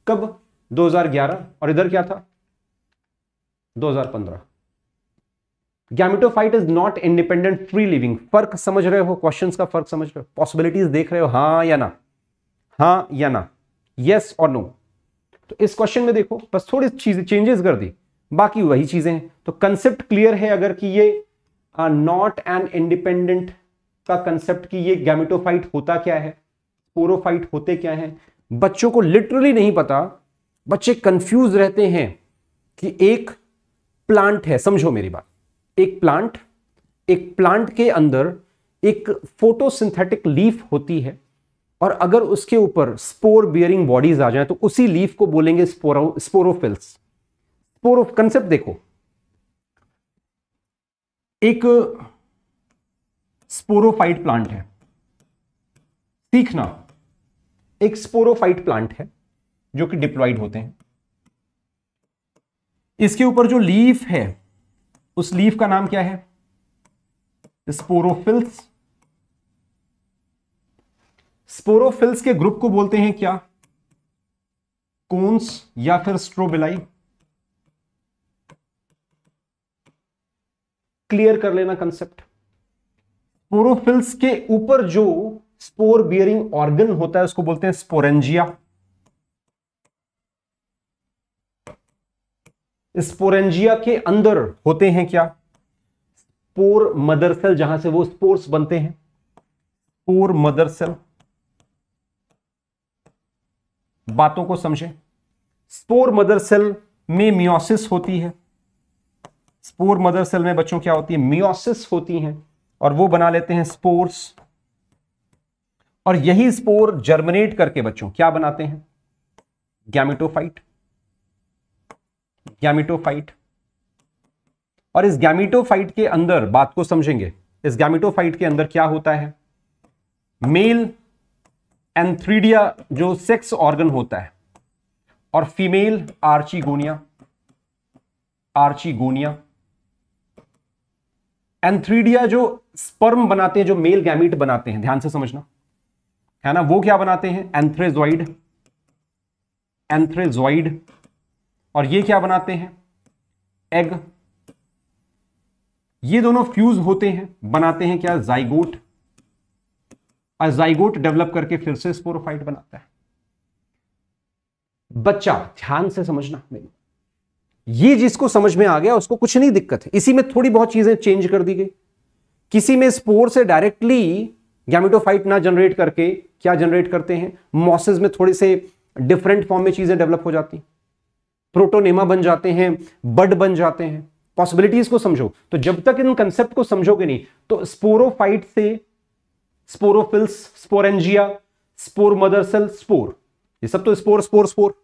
S1: कब 2011 और इधर क्या था 2015 gametophyte is not independent free living फर्क समझ रहे हो क्वेश्चन का फर्क समझ रहे हो पॉसिबिलिटीज देख रहे हो हा या ना हा या ना यस और नो तो इस क्वेश्चन में देखो बस थोड़ी चीजें चेंजेस कर दी बाकी वही चीजें तो कंसेप्ट क्लियर है अगर कि ये नॉट एन इंडिपेंडेंट का कंसेप्ट कि ये गैमिटोफाइट होता क्या है पोरोफाइट होते क्या है बच्चों को लिटरली नहीं पता बच्चे कंफ्यूज रहते हैं कि एक प्लांट है समझो मेरी बात एक प्लांट एक प्लांट के अंदर एक फोटोसिंथेटिक लीफ होती है और अगर उसके ऊपर स्पोर बियरिंग बॉडीज आ जाए तो उसी लीफ को बोलेंगे स्पोरोफिल्स स्पोरो कंसेप्ट देखो एक स्पोरोफाइट प्लांट है सीखना एक स्पोरोफाइट प्लांट है जो कि डिप्लॉइड होते हैं इसके ऊपर जो लीफ है उस लीफ का नाम क्या है स्पोरोफिल्स स्पोरोफिल्स के ग्रुप को बोलते हैं क्या कोन्स या फिर स्ट्रोबिलाई क्लियर कर लेना कंसेप्ट स्पोरोफिल्स के ऊपर जो स्पोर बियरिंग ऑर्गन होता है उसको बोलते हैं स्पोरेंजिया स्पोरेंजिया के अंदर होते हैं क्या स्पोर मदर सेल जहां से वो स्पोर्स बनते हैं स्पोर मदर सेल बातों को समझें स्पोर मदर सेल में मियोसिस होती है स्पोर मदर सेल में बच्चों क्या होती है मियोसिस होती हैं और वो बना लेते हैं स्पोर्स और यही स्पोर जर्मिनेट करके बच्चों क्या बनाते हैं गैमिटोफाइट गैमिटोफाइट और इस गैमिटोफाइट के अंदर बात को समझेंगे इस गैमिटोफाइट के अंदर क्या होता है मेल एंथ्रीडिया जो सेक्स ऑर्गन होता है और फीमेल आर्चीगोनिया आर्चीगोनिया एंथ्रीडिया जो स्पर्म बनाते हैं जो मेल गैमिट बनाते हैं ध्यान से समझना है ना वो क्या बनाते हैं एंथ्रेजॉइड एंथ्रेजॉइड और ये क्या बनाते हैं एग ये दोनों फ्यूज होते हैं बनाते हैं क्या जाइगोट अजाइगोट डेवलप करके फिर से स्पोरोफाइट बनाता है बच्चा ध्यान से समझना मेरी ये जिसको समझ में आ गया उसको कुछ नहीं दिक्कत है इसी में थोड़ी बहुत चीजें चेंज कर दी गई किसी में स्पोर से डायरेक्टली गैमिटोफाइट ना जनरेट करके क्या जनरेट करते हैं मॉसेज में थोड़े से डिफरेंट फॉर्म में चीजें डेवलप हो जाती प्रोटोनेमा बन जाते हैं बड बन जाते हैं पॉसिबिलिटीज को समझो तो जब तक इन कंसेप्ट को समझोगे नहीं तो स्पोरोफाइट से sporophylls sporangia spore mother cell spore ये सब तो स्पोर स्पोर स्पोर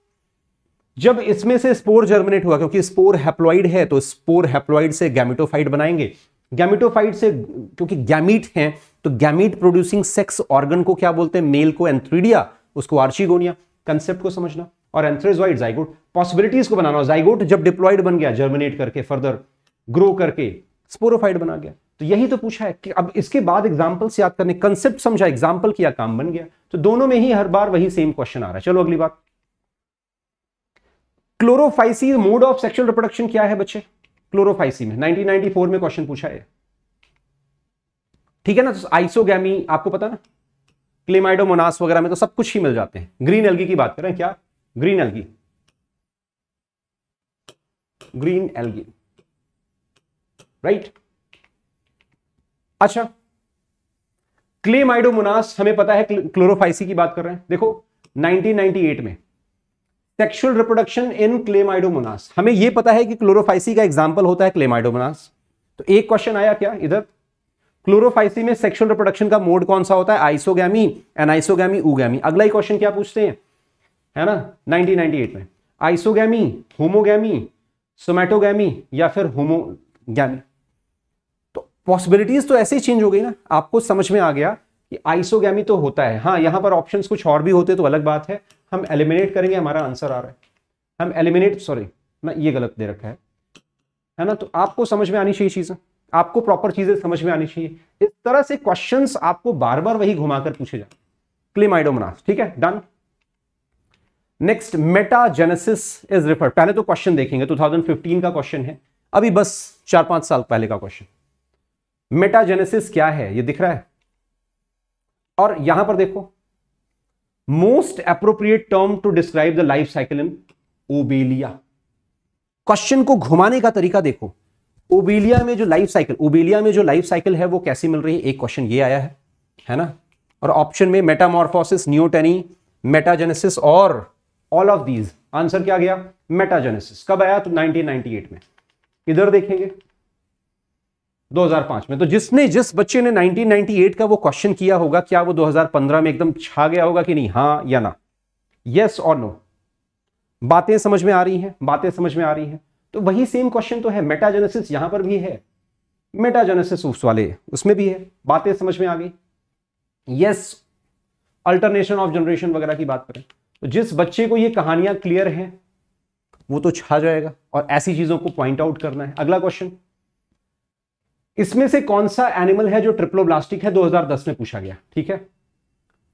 S1: जब इसमें से स्पोर जर्मिनेट हुआ क्योंकि स्पोर हैप्लॉइड है तो स्पोर हैप्लॉइड से गैमिटोफाइट बनाएंगे गैमिटोफाइट से क्योंकि गैमिट है तो गैमिट प्रोड्यूसिंग सेक्स ऑर्गन को क्या बोलते हैं मेल को एंथ्रीडिया उसको आर्चीगोनिया कंसेप्ट को समझना और एंथ्रेजॉइड जाइगोट पॉसिबिलिटीज को बनाना जाइगोट जब डिप्लॉइड बन गया जर्मिनेट करके फर्दर ग्रो करके स्पोरोफाइट बना गया तो यही तो पूछा है कि अब इसके बाद एग्जाम्पल्स याद करने कंसेप्ट समझा एग्जाम्पल किया काम बन गया तो दोनों में ही हर बार वही सेम क्वेश्चन आ रहा है चलो अगली बात Chlorophyceae mode of sexual reproduction क्या है बच्चे क्लोरोफाइसी में 1994 में क्वेश्चन पूछा है ठीक है ना तो आइसोगी आपको पता ना क्लेमाइडोमोनास वगैरह में तो सब कुछ ही मिल जाते हैं ग्रीन एलगी की बात करें क्या green algae green algae right right? अच्छा क्लेमाइडोमोनास हमें पता है क्लोरोफाइसी की बात कर रहे हैं देखो 1998 में सेक्सुअल रिप्रोडक्शन इन क्लेमाइडोमोनास हमें यह पता है कि क्लोरोफाइसी का एग्जाम्पल होता है क्लेमाइडोमोनास तो एक क्वेश्चन आया क्या इधर क्लोरोफाइसी में सेक्सुअल रिप्रोडक्शन का मोड कौन सा होता है आइसोगैमी आइसोगी उगैमी अगला ही क्वेश्चन क्या पूछते हैं है ना 1998 में आइसोगैमी होमोगैमी सोमैटोगी या फिर होमोगैमी पॉसिबिलिटीज तो ऐसे ही चेंज हो गई ना आपको समझ में आ गया कि आइसोगैमी तो होता है हाँ यहाँ पर ऑप्शंस कुछ और भी होते तो अलग बात है हम एलिमिनेट करेंगे हमारा आंसर आ रहा है हम एलिमिनेट सॉरी ना ये गलत दे रखा है है ना तो आपको समझ में आनी चाहिए चीज़ें आपको प्रॉपर चीज़ें समझ में आनी चाहिए इस तरह से क्वेश्चंस आपको बार बार वही घुमाकर पूछे जाए क्लेमाइडोमनास ठीक है done next metagenesis is referred पहले तो क्वेश्चन देखेंगे 2015 का क्वेश्चन है अभी बस चार पांच साल पहले का क्वेश्चन मेटाजेनेसिस क्या है ये दिख रहा है और यहां पर देखो most appropriate term to describe the life cycle in Obelia question को घुमाने का तरीका देखो ओबेलिया में जो लाइफ साइकिल ओबेलिया में जो लाइफ साइकिल है वो कैसी मिल रही है एक क्वेश्चन ये आया है है ना और ऑप्शन में मेटामॉर्फोसिस न्यूटेनी मेटाजेनेसिस और ऑल ऑफ दीज आंसर क्या गया मेटाजेनेसिस कब आया तो 1998 में इधर देखेंगे 2005 में तो जिसने जिस बच्चे ने 1998 का वो क्वेश्चन किया होगा क्या वो 2015 में एकदम छा गया होगा कि नहीं हाँ या ना यस और नो बातें समझ में आ रही हैं बातें समझ में आ रही हैं तो वही सेम क्वेश्चन तो है मेटाजेनेसिस यहां पर भी है मेटाजेनेसिस उस वाले उसमें भी है बातें समझ में आ गई यस अल्टरनेशन ऑफ जनरेशन वगैरह की बात करें तो जिस बच्चे को ये कहानियां क्लियर हैं वो तो छा जाएगा और ऐसी चीजों को पॉइंट आउट करना है अगला क्वेश्चन इसमें से कौन सा एनिमल है जो ट्रिप्लोब्लास्टिक है 2010 में पूछा गया ठीक है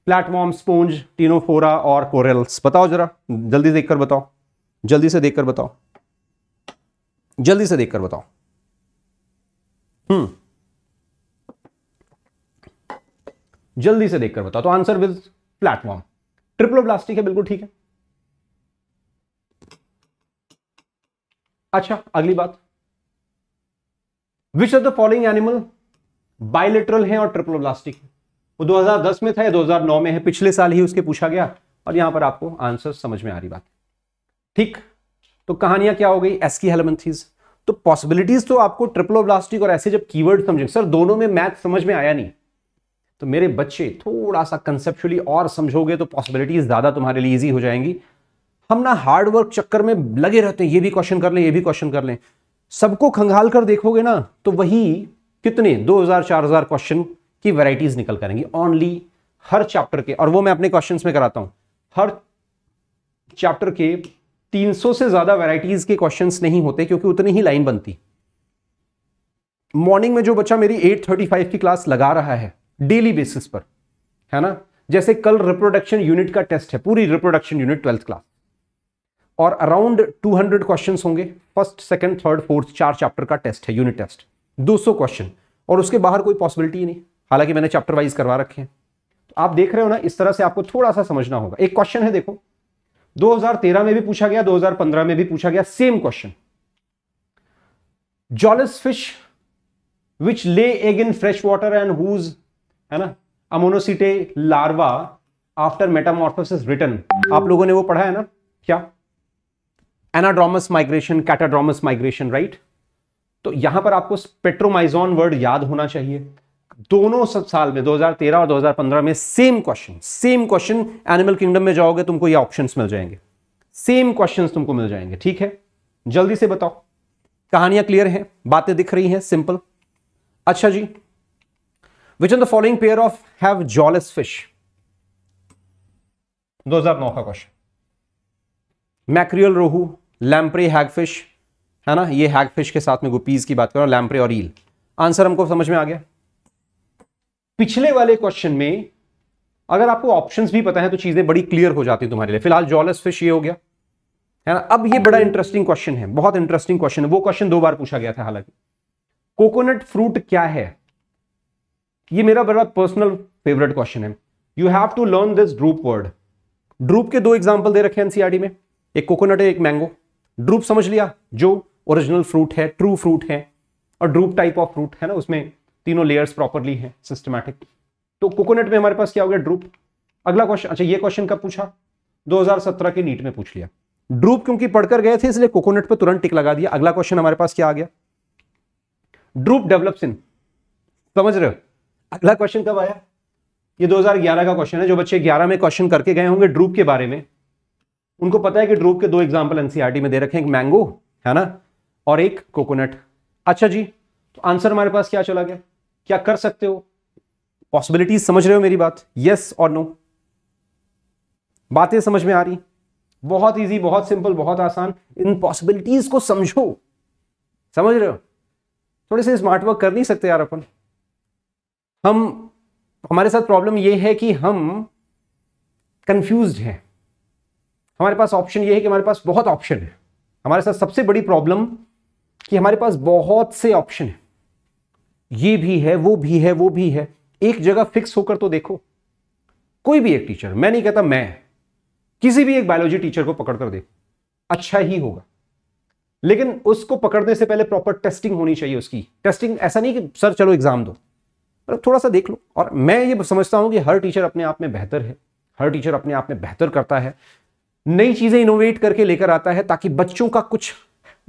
S1: प्लेटफॉर्म स्पोंज टीनोफोरा और कोरल्स बताओ जरा जल्दी देखकर बताओ जल्दी से देखकर बताओ जल्दी से देखकर बताओ हम्म जल्दी से देखकर बताओ तो आंसर विज प्लेटफॉर्म ट्रिप्लोब्लास्टिक है बिल्कुल ठीक है अच्छा अगली बात which of the following animal bilateral है और ट्रिपलोब्लास्टिक है वो 2010 में था या 2009 में है पिछले साल ही उसके पूछा गया और यहां पर आपको आंसर समझ में आ रही बात ठीक तो कहानियां क्या हो गई एसकी हेलमेंथीज तो पॉसिबिलिटीज तो आपको ट्रिपलोब्लास्टिक और ऐसे जब कीवर्ड समझे सर दोनों में मैथ समझ में आया नहीं तो मेरे बच्चे थोड़ा सा कंसेप्चुअली और समझोगे तो पॉसिबिलिटीज ज्यादा तुम्हारे लिए ईजी हो जाएंगी हम ना हार्डवर्क चक्कर में लगे रहते हैं ये भी क्वेश्चन कर लें ये भी क्वेश्चन कर लें सबको खंगाल कर देखोगे ना तो वही कितने 2000 4000 क्वेश्चन की वैरायटीज निकल करेंगी ओनली हर चैप्टर के और वो मैं अपने क्वेश्चंस में कराता हूं हर चैप्टर के 300 से ज्यादा वैरायटीज के क्वेश्चंस नहीं होते क्योंकि उतनी ही लाइन बनती मॉर्निंग में जो बच्चा मेरी 8:35 की क्लास लगा रहा है डेली बेसिस पर है ना जैसे कल रिप्रोडक्शन यूनिट का टेस्ट है पूरी रिप्रोडक्शन यूनिट ट्वेल्थ क्लास और अराउंड 200 क्वेश्चंस होंगे फर्स्ट सेकंड थर्ड फोर्थ चार चैप्टर का टेस्ट है यूनिट टेस्ट 200 क्वेश्चन और उसके बाहर कोई पॉसिबिलिटी ही नहीं हालांकि मैंने चैप्टर वाइज करवा रखे हैं तो आप देख रहे हो ना इस तरह से आपको थोड़ा सा समझना होगा एक क्वेश्चन है देखो 2013 में भी पूछा गया 2015 में भी पूछा गया same question jawless fish which lay egg in fresh water and whose है ना ammocoetes larva after metamorphosis return आप लोगों ने वो पढ़ा है ना क्या anadromous migration catadromous migration right तो यहां पर आपको पेट्रोमाइजोन वर्ड याद होना चाहिए दोनों सब साल में 2013 और 2015 में same question same question animal kingdom में जाओगे तुमको ये ऑप्शंस मिल जाएंगे सेम क्वेश्चंस तुमको मिल जाएंगे ठीक है जल्दी से बताओ कहानियां क्लियर हैं बातें दिख रही हैं सिंपल अच्छा जी which on the following pair of have jawless fish 2009 का question mackerel rohu lamprey hagfish है ना ये हैगफिश के साथ में गुपीज की बात कर रहा हूं लैम्प्रे और ईल आंसर हमको समझ में आ गया पिछले वाले क्वेश्चन में अगर आपको ऑप्शंस भी पता है तो चीजें बड़ी क्लियर हो जाती है तुम्हारे लिए फिलहाल जॉलस फिश ये हो गया है ना अब ये बड़ा इंटरेस्टिंग क्वेश्चन है बहुत इंटरेस्टिंग क्वेश्चन है वो क्वेश्चन दो बार पूछा गया था हालांकि कोकोनट फ्रूट क्या है ये मेरा बड़ा पर्सनल फेवरेट क्वेश्चन है you have to learn this drupe word drupe के दो एग्जाम्पल दे रखे एनसीआर में एक कोकोनट है एक मैंगो ड्रूप समझ लिया जो ओरिजिनल फ्रूट है ट्रू फ्रूट है और ड्रूप टाइप ऑफ फ्रूट है ना उसमें तीनों लेयर्स प्रॉपरली हैं सिस्टमैटिक तो कोकोनट में हमारे पास क्या हो गया ड्रूप अगला क्वेश्चन अच्छा ये क्वेश्चन कब पूछा 2017 के नीट में पूछ लिया ड्रूप क्योंकि पढ़कर गए थे इसलिए कोकोनट पर तुरंत टिक लगा दिया अगला क्वेश्चन हमारे पास क्या आ गया ड्रूप डेवलप इन समझ रहे हो अगला क्वेश्चन कब आया ये 2011 का क्वेश्चन है जो बच्चे 11 में क्वेश्चन करके गए होंगे ड्रूप के बारे में उनको पता है कि ड्रूप के दो एग्जाम्पल एनसीआरटी e में दे रखे एक मैंगो है ना और एक कोकोनट अच्छा जी तो आंसर हमारे पास क्या चला गया क्या कर सकते हो पॉसिबिलिटीज समझ रहे हो मेरी बात यस और नो बातें समझ में आ रही बहुत इजी बहुत सिंपल बहुत आसान इन पॉसिबिलिटीज को समझो समझ रहे हो थोड़े से स्मार्ट वर्क कर नहीं सकते यार अपन हम हमारे साथ प्रॉब्लम यह है कि हम कंफ्यूज हैं हमारे पास ऑप्शन ये है कि हमारे पास बहुत ऑप्शन है हमारे साथ सबसे बड़ी प्रॉब्लम कि हमारे पास बहुत से ऑप्शन है ये भी है वो भी है वो भी है एक जगह फिक्स होकर तो देखो कोई भी एक टीचर मैं नहीं कहता मैं किसी भी एक बायोलॉजी टीचर को पकड़कर देखो अच्छा ही होगा लेकिन उसको पकड़ने से पहले प्रॉपर टेस्टिंग होनी चाहिए उसकी टेस्टिंग ऐसा नहीं कि सर चलो एग्जाम दो मतलब थोड़ा सा देख लो और मैं ये समझता हूँ कि हर टीचर अपने आप में बेहतर है हर टीचर अपने आप में बेहतर करता है नई चीज़ें इनोवेट करके लेकर आता है ताकि बच्चों का कुछ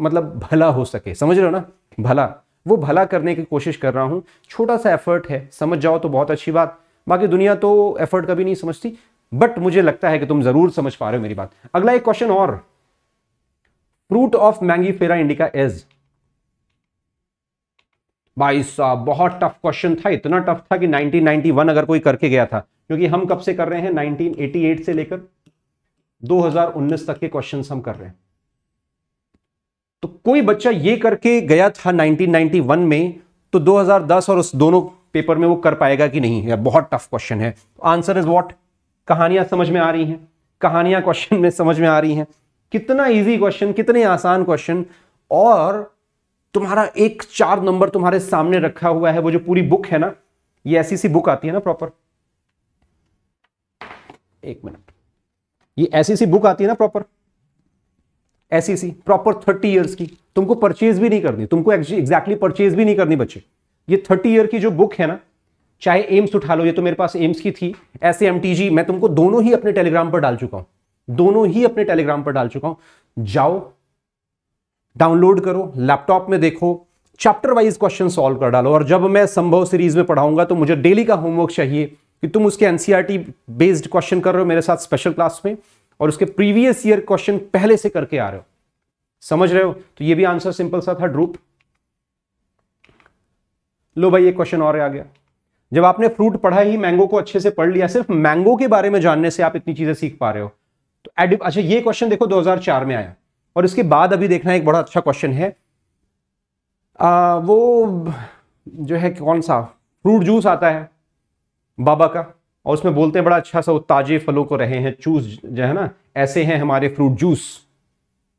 S1: मतलब भला हो सके समझ रहे हो ना भला वो भला करने की कोशिश कर रहा हूं छोटा सा एफर्ट है समझ जाओ तो बहुत अच्छी बात बाकी दुनिया तो एफर्ट कभी नहीं समझती बट मुझे लगता है कि तुम जरूर समझ पा रहे हो मेरी बात अगला एक क्वेश्चन और fruit of Mangifera indica as भाई साहब बहुत टफ क्वेश्चन था इतना टफ था कि 1991 अगर कोई करके गया था क्योंकि हम कब से कर रहे हैं 1988 से लेकर 2019 तक के क्वेश्चन हम कर रहे हैं तो कोई बच्चा ये करके गया था 1991 में तो 2010 और उस दोनों पेपर में वो कर पाएगा कि नहीं या बहुत टफ क्वेश्चन है आंसर इज व्हाट कहानियां समझ में आ रही हैं कहानियां क्वेश्चन में समझ में आ रही हैं कितना इजी क्वेश्चन कितने आसान क्वेश्चन और तुम्हारा एक चार नंबर तुम्हारे सामने रखा हुआ है वो जो पूरी बुक है ना ये ऐसी सी बुक आती है ना प्रॉपर एक मिनट ये एसईसी बुक e आती है ना प्रॉपर ऐसी प्रॉपर थर्टी ईयर्स की तुमको परचेज भी नहीं करनी तुमको एग्जैक्टली परचेज भी नहीं करनी बच्चे ये थर्टी ईयर की जो बुक है ना चाहे एम्स उठा लो ये तो मेरे पास एम्स की थी ऐसे एम e मैं तुमको दोनों ही अपने टेलीग्राम पर डाल चुका हूं दोनों ही अपने टेलीग्राम पर डाल चुका हूं जाओ डाउनलोड करो लैपटॉप में देखो चैप्टर वाइज क्वेश्चन सॉल्व कर डालो और जब मैं संभव सीरीज में पढ़ाऊंगा तो मुझे डेली का होमवर्क चाहिए कि तुम उसके एनसीईआरटी बेस्ड क्वेश्चन कर रहे हो मेरे साथ स्पेशल क्लास में और उसके प्रीवियस ईयर क्वेश्चन पहले से करके आ रहे हो समझ रहे हो तो ये भी आंसर सिंपल सा था ड्रूप लो भाई ये क्वेश्चन और आ गया जब आपने फ्रूट पढ़ा ही मैंगो को अच्छे से पढ़ लिया सिर्फ मैंगो के बारे में जानने से आप इतनी चीजें सीख पा रहे हो तो एडिप अच्छा ये क्वेश्चन देखो 2004 में आया और इसके बाद अभी देखना एक बड़ा अच्छा क्वेश्चन है आ, वो जो है कौन सा फ्रूट जूस आता है बाबा का और उसमें बोलते हैं बड़ा अच्छा सा वो ताजे फलों को रहे हैं चूस जो है ना ऐसे हैं हमारे फ्रूट जूस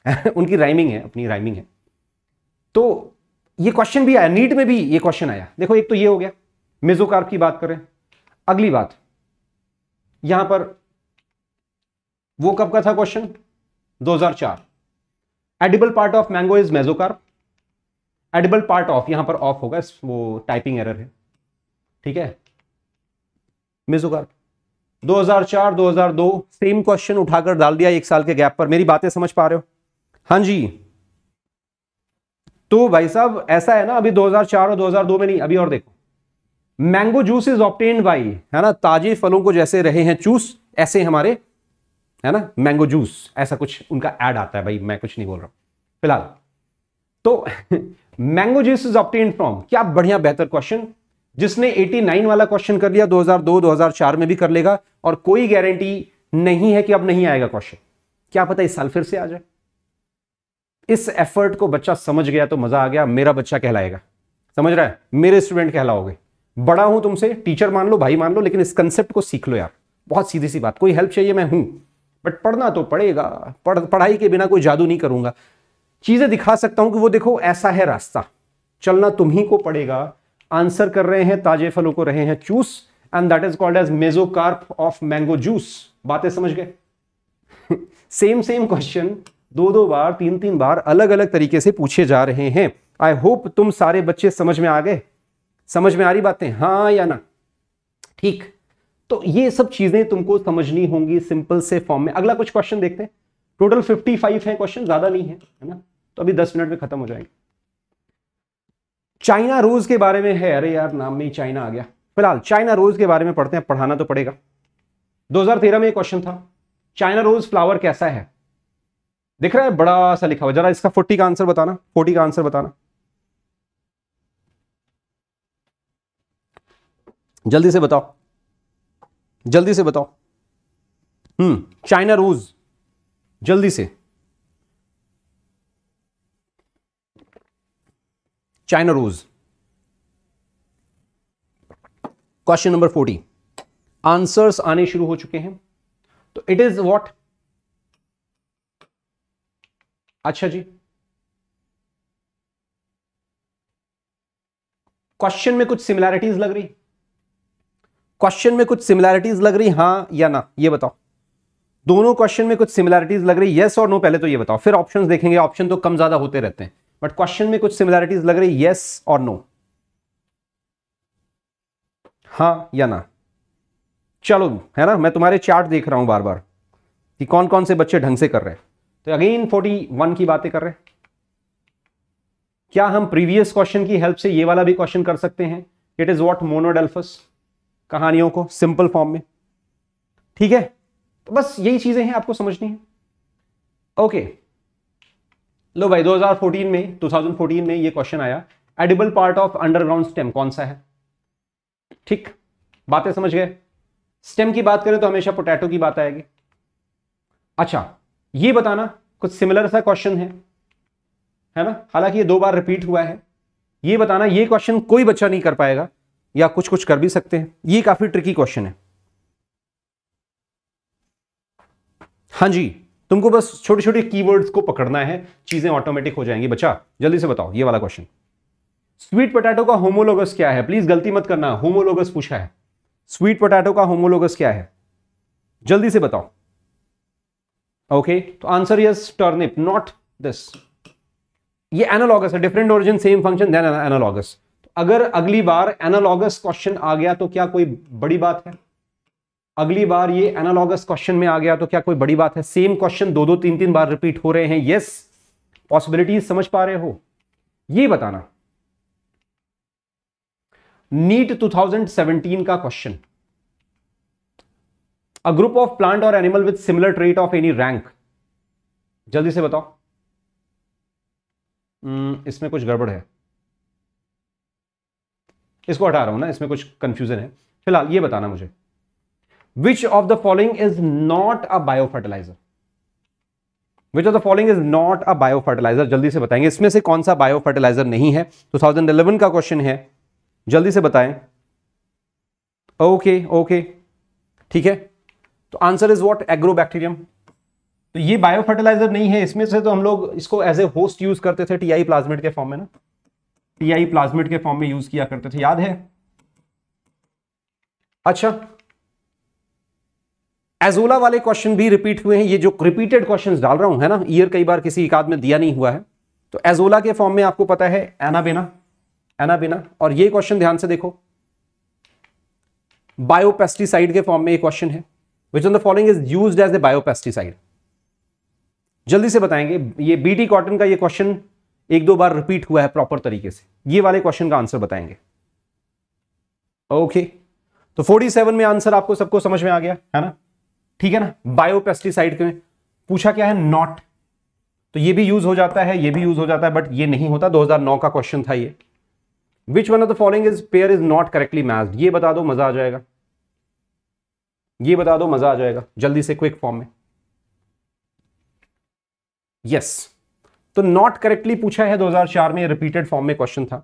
S1: <laughs> उनकी राइमिंग है अपनी राइमिंग है तो ये क्वेश्चन भी आया नीट में भी ये क्वेश्चन आया देखो एक तो ये हो गया मेजोकार्प की बात करें अगली बात यहां पर वो कब का था question 2004 edible part of mango is mesocarp edible part of यहां पर ऑफ होगा वो टाइपिंग एरर है ठीक है दो 2004 2002 सेम क्वेश्चन उठाकर डाल दिया एक साल के गैप पर मेरी बातें समझ पा रहे हो हाँ जी तो भाई साहब ऐसा है ना अभी 2004 और 2002 में नहीं अभी और देखो mango juice is obtained by है ना ताजे फलों को जैसे रहे हैं चूस ऐसे हमारे है ना मैंगो जूस ऐसा कुछ उनका एड आता है भाई मैं कुछ नहीं बोल रहा हूं फिलहाल तो mango juice is obtained from क्या बढ़िया बेहतर क्वेश्चन जिसने 89 वाला क्वेश्चन कर लिया 2002 2004 में भी कर लेगा और कोई गारंटी नहीं है कि अब नहीं आएगा क्वेश्चन क्या पता इस साल फिर से आ जाए इस एफर्ट को बच्चा समझ गया तो मजा आ गया मेरा बच्चा कहलाएगा समझ रहा है मेरे स्टूडेंट कहलाओगे बड़ा हूं तुमसे टीचर मान लो भाई मान लो लेकिन इस कंसेप्ट को सीख लो यार बहुत सीधी सी बात कोई हेल्प चाहिए मैं हूं बट पढ़ना तो पड़ेगा पढ़ पढ़ाई के बिना कोई जादू नहीं करूंगा चीजें दिखा सकता हूं कि वो देखो ऐसा है रास्ता चलना तुम्ही को पड़ेगा आंसर कर रहे हैं ताजे फलों को रहे हैं चूस and that is called as mesocarp of mango juice बातें समझ गए सेम सेम क्वेश्चन दो दो बार तीन तीन बार अलग अलग तरीके से पूछे जा रहे हैं आई होप तुम सारे बच्चे समझ में आ गए समझ में आ रही बातें हाँ या ना ठीक तो ये सब चीजें तुमको समझनी होंगी सिंपल से फॉर्म में अगला कुछ क्वेश्चन देखते हैं टोटल 55 है क्वेश्चन ज्यादा नहीं है है ना तो अभी 10 मिनट में खत्म हो जाएंगे चाइना रोज के बारे में है अरे यार नाम में ही चाइना आ गया फिलहाल चाइना रोज के बारे में पढ़ते हैं पढ़ाना तो पड़ेगा 2013 में क्वेश्चन था चाइना रोज फ्लावर कैसा है दिख रहा है बड़ा सा लिखा हुआ जरा इसका फोर्टी का आंसर बताना फोर्टी का आंसर बताना जल्दी से बताओ जल्दी से बताओ हम्म चाइना रोज जल्दी से China rose question number forty answers आने शुरू हो चुके हैं तो इट इज व्हाट अच्छा जी क्वेश्चन में कुछ सिमिलैरिटीज लग रही क्वेश्चन में कुछ सिमिलैरिटीज लग रही हां या ना ये बताओ दोनों क्वेश्चन में कुछ सिमिलैरिटीज लग रही यस और नो पहले तो ये बताओ फिर ऑप्शंस देखेंगे ऑप्शन तो कम ज्यादा होते रहते हैं बट क्वेश्चन में कुछ सिमिलैरिटीज लग रही येस और नो हाँ या ना चलो है ना मैं तुम्हारे चार्ट देख रहा हूं बार बार कि कौन कौन से बच्चे ढंग से कर रहे हैं तो अगेन 41 की बातें कर रहे हैं क्या हम प्रीवियस क्वेश्चन की हेल्प से ये वाला भी क्वेश्चन कर सकते हैं इट इज वॉट मोनोडेल्फस कहानियों को सिंपल फॉर्म में ठीक है तो बस यही चीजें हैं आपको समझनी है ओके okay. लो भाई 2014 में 2014 में ये क्वेश्चन आया edible part of underground stem कौन सा है ठीक बातें समझ गए स्टेम की बात करें तो हमेशा पोटैटो की बात आएगी अच्छा ये बताना कुछ सिमिलर सा क्वेश्चन है है ना हालांकि ये दो बार रिपीट हुआ है ये बताना ये क्वेश्चन कोई बच्चा नहीं कर पाएगा या कुछ कुछ कर भी सकते हैं ये काफी ट्रिकी क्वेश्चन है हाँ जी तुमको बस छोटे छोटे कीवर्ड्स को पकड़ना है चीजें ऑटोमेटिक हो जाएंगी बच्चा जल्दी से बताओ ये वाला क्वेश्चन स्वीट पोटैटो का होमोलोगस क्या है प्लीज गलती मत करना होमोलोगस पूछा है स्वीट पोटैटो का होमोलोगस क्या है जल्दी से बताओ ओके तो answer yes turnip not this ये एनालॉगस है different origin same function then analogous अगर अगली बार एनालॉगस क्वेश्चन आ गया तो क्या कोई बड़ी बात है अगली बार ये एनालॉगस क्वेश्चन में आ गया तो क्या कोई बड़ी बात है सेम क्वेश्चन दो दो तीन तीन बार रिपीट हो रहे हैं यस पॉसिबिलिटीज समझ पा रहे हो ये बताना नीट 2017 का question a group of plant और animal with similar trait of any rank जल्दी से बताओ hmm, इसमें कुछ गड़बड़ है इसको हटा रहा हूं ना इसमें कुछ कंफ्यूजन है फिलहाल ये बताना मुझे which of the following is not a biofertilizer which of the following is not a biofertilizer जल्दी से बताएंगे इसमें से कौन सा बायो फर्टिलाइजर नहीं है टू थाउजेंड इलेवन का क्वेश्चन है जल्दी से बताएं ओके ओके ठीक है तो answer is what Agrobacterium तो ये बायो फर्टिलाइजर नहीं है इसमें से तो हम लोग इसको एज ए होस्ट यूज करते थे टीआई प्लाज्मेट के फॉर्म में ना टी आई प्लाज्मेट के फॉर्म में यूज किया करते थे याद है अच्छा एजोला वाले क्वेश्चन भी रिपीट हुए हैं ये जो रिपीटेड क्वेश्चन डाल रहा हूं है ना ईयर कई बार किसी एक आध में दिया नहीं हुआ है तो एजोला के फॉर्म में आपको पता है एना एना एनाबेना और ये क्वेश्चन ध्यान से देखो बायोपेस्टिसाइड के फॉर्म में ये क्वेश्चन है which on the following is use as a biopesticide जल्दी से बताएंगे ये बीटी कॉटन का ये क्वेश्चन एक दो बार रिपीट हुआ है प्रॉपर तरीके से ये वाले क्वेश्चन का आंसर बताएंगे ओके okay. तो 47 में आंसर आपको सबको समझ में आ गया है ना ठीक है ना बायोपेस्टिसाइड के पूछा क्या है नॉट तो ये भी यूज हो जाता है ये भी यूज हो जाता है बट ये नहीं होता 2009 का क्वेश्चन था ये which one of the following is pair is not correctly match ये बता दो मजा आ जाएगा ये बता दो मजा आ जाएगा जल्दी से क्विक फॉर्म में यस yes. तो नॉट करेक्टली पूछा है 2004 में रिपीटेड फॉर्म में क्वेश्चन था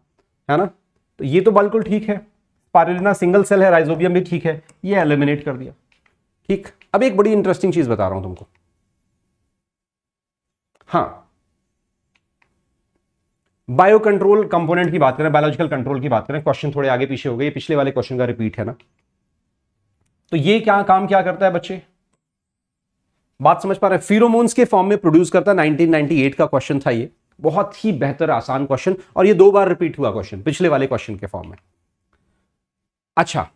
S1: है ना तो ये तो बिल्कुल ठीक है पारिलिना सिंगल सेल है राइजोबियम भी ठीक है ये एलिमिनेट कर दिया ठीक अब एक बड़ी इंटरेस्टिंग चीज बता रहा हूं तुमको हाँ बायो कंट्रोल कंपोनेंट की बात करें बायोलॉजिकल कंट्रोल की बात करें क्वेश्चन थोड़े आगे पीछे हो गए पिछले वाले क्वेश्चन का रिपीट है ना तो ये क्या काम क्या करता है बच्चे बात समझ पा रहे हैं फीरोमोन्स के फॉर्म में प्रोड्यूस करता है 1998 का क्वेश्चन था ये बहुत ही बेहतर आसान क्वेश्चन और ये दो बार रिपीट हुआ क्वेश्चन पिछले वाले क्वेश्चन के फॉर्म में अच्छा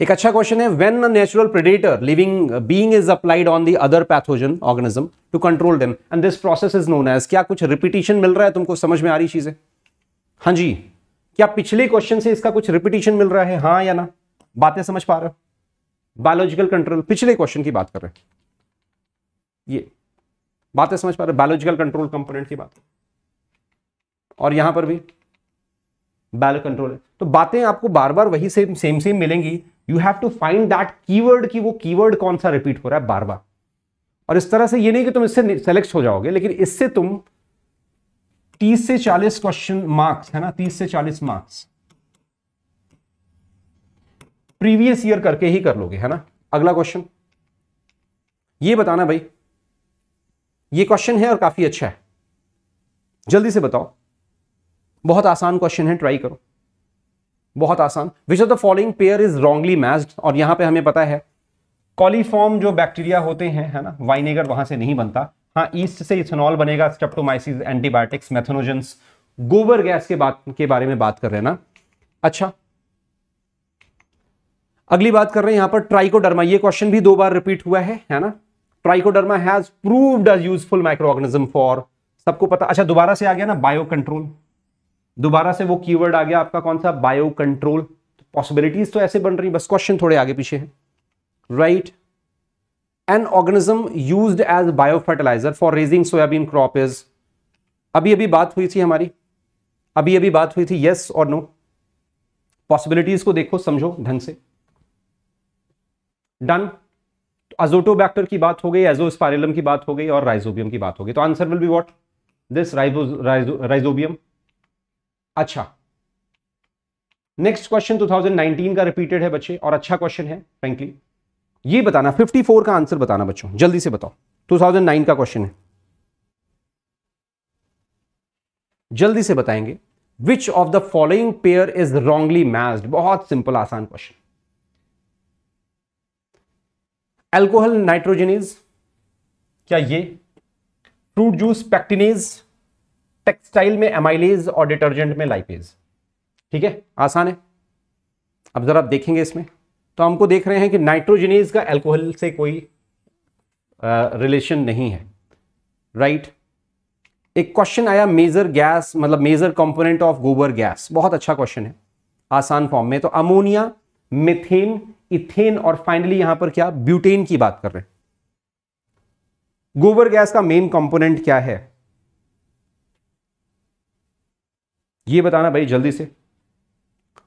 S1: एक अच्छा क्वेश्चन है when a natural predator living being is applied on the other pathogen organism to control them and this process is known as क्या कुछ रिपीटेशन मिल रहा है तुमको समझ में आ रही चीजें हाँ जी क्या पिछले क्वेश्चन से इसका कुछ रिपीटेशन मिल रहा है हाँ या ना बातें समझ पा रहे हो बायोलॉजिकल कंट्रोल पिछले क्वेश्चन की बात कर रहे हैं ये बातें समझ पा रहे बायोलॉजिकल कंट्रोल कंपोनेंट की बात और यहां पर भी बैल कंट्रोल तो बातें आपको बार बार वही सेम सेम सेम मिलेंगी you have to find that keyword की वो कीवर्ड कौन सा रिपीट हो रहा है बार बार और इस तरह से ये नहीं कि तुम इससे सेलेक्ट हो जाओगे लेकिन इससे तुम 30 से 40 क्वेश्चन मार्क्स है ना 30 से 40 मार्क्स प्रीवियस ईयर करके ही कर लोगे है ना अगला क्वेश्चन ये बताना भाई ये क्वेश्चन है और काफी अच्छा है जल्दी से बताओ बहुत आसान क्वेश्चन है ट्राई करो बहुत आसान which of the following pair is wrongly matched और यहां पे हमें पता है कॉलीफॉर्म जो बैक्टीरिया होते हैं है ना वाइनेगर वहां से नहीं बनता हाँ ईस्ट से इथेनॉल बनेगा स्टेप्टोमाइसिस एंटीबायोटिक्स मेथोनोजेंस गोबर गैस के बात के बारे में बात कर रहे हैं ना अच्छा अगली बात कर रहे हैं यहां पर ट्राइकोडर्मा ये क्वेश्चन भी दो बार रिपीट हुआ है है ना Trichoderma has proved a useful micro organism for सबको पता अच्छा दोबारा से आ गया ना बायो कंट्रोल दोबारा से वो कीवर्ड आ गया आपका कौन सा बायो कंट्रोल पॉसिबिलिटीज तो ऐसे बन रही बस क्वेश्चन थोड़े आगे पीछे है right an organism use as biofertilizer for raising soybean crop is अभी अभी बात हुई थी हमारी अभी अभी बात हुई थी यस और नो पॉसिबिलिटीज को देखो समझो ढंग से डन अजोटोबैक्टर की बात हो गई एजोस्पारिलम की बात हो गई और राइजोबियम की बात हो गई तो answer will be what this Rhizobium अच्छा नेक्स्ट क्वेश्चन 2019 का रिपीटेड है बच्चे और अच्छा क्वेश्चन है फ्रेंकली ये बताना 54 का आंसर बताना बच्चों जल्दी से बताओ 2009 का क्वेश्चन है जल्दी से बताएंगे which of the following pair is wrongly matched बहुत सिंपल आसान क्वेश्चन एल्कोहल नाइट्रोजनीज क्या ये फ्रूट जूस पैक्टिनेज टेक्सटाइल में एमाइलेज और डिटर्जेंट में लाइपेज ठीक है आसान है अब ज़रा आप देखेंगे इसमें तो हमको देख रहे हैं कि नाइट्रोजनीज का एल्कोहल से कोई रिलेशन नहीं है राइट right? एक क्वेश्चन आया मेजर गैस मतलब major component of gobar gas बहुत अच्छा क्वेश्चन है आसान फॉर्म में तो अमोनिया मिथेन इथेन और फाइनली यहां पर क्या ब्यूटेन की बात कर रहे हैं गोबर गैस का मेन कंपोनेंट क्या है ये बताना भाई जल्दी से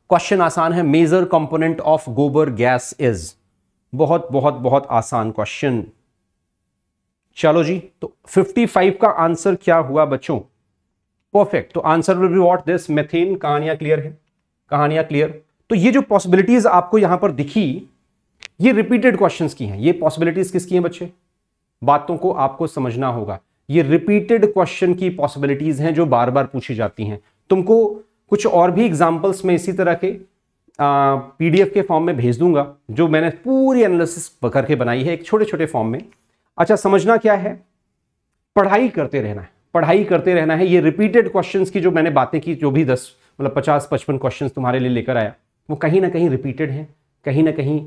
S1: क्वेश्चन आसान है major component of gobar gas is बहुत बहुत बहुत आसान क्वेश्चन चलो जी तो 55 का आंसर क्या हुआ बच्चों परफेक्ट तो answer will be what this methane कहानियां क्लियर है कहानियां क्लियर तो ये जो पॉसिबिलिटीज आपको यहां पर दिखी ये रिपीटेड क्वेश्चन की हैं ये पॉसिबिलिटीज किसकी हैं बच्चे बातों को आपको समझना होगा ये रिपीटेड क्वेश्चन की पॉसिबिलिटीज हैं जो बार बार पूछी जाती हैं तुमको कुछ और भी एग्जाम्पल्स में इसी तरह के पीडीएफ के फॉर्म में भेज दूंगा जो मैंने पूरी एनालिसिस करके बनाई है एक छोटे छोटे फॉर्म में अच्छा समझना क्या है पढ़ाई करते रहना है पढ़ाई करते रहना है ये रिपीटेड क्वेश्चंस की जो मैंने बातें की जो भी दस मतलब पचास पचपन क्वेश्चन तुम्हारे लिए लेकर आया वो कहीं ना कहीं रिपीटेड हैं कहीं ना कहीं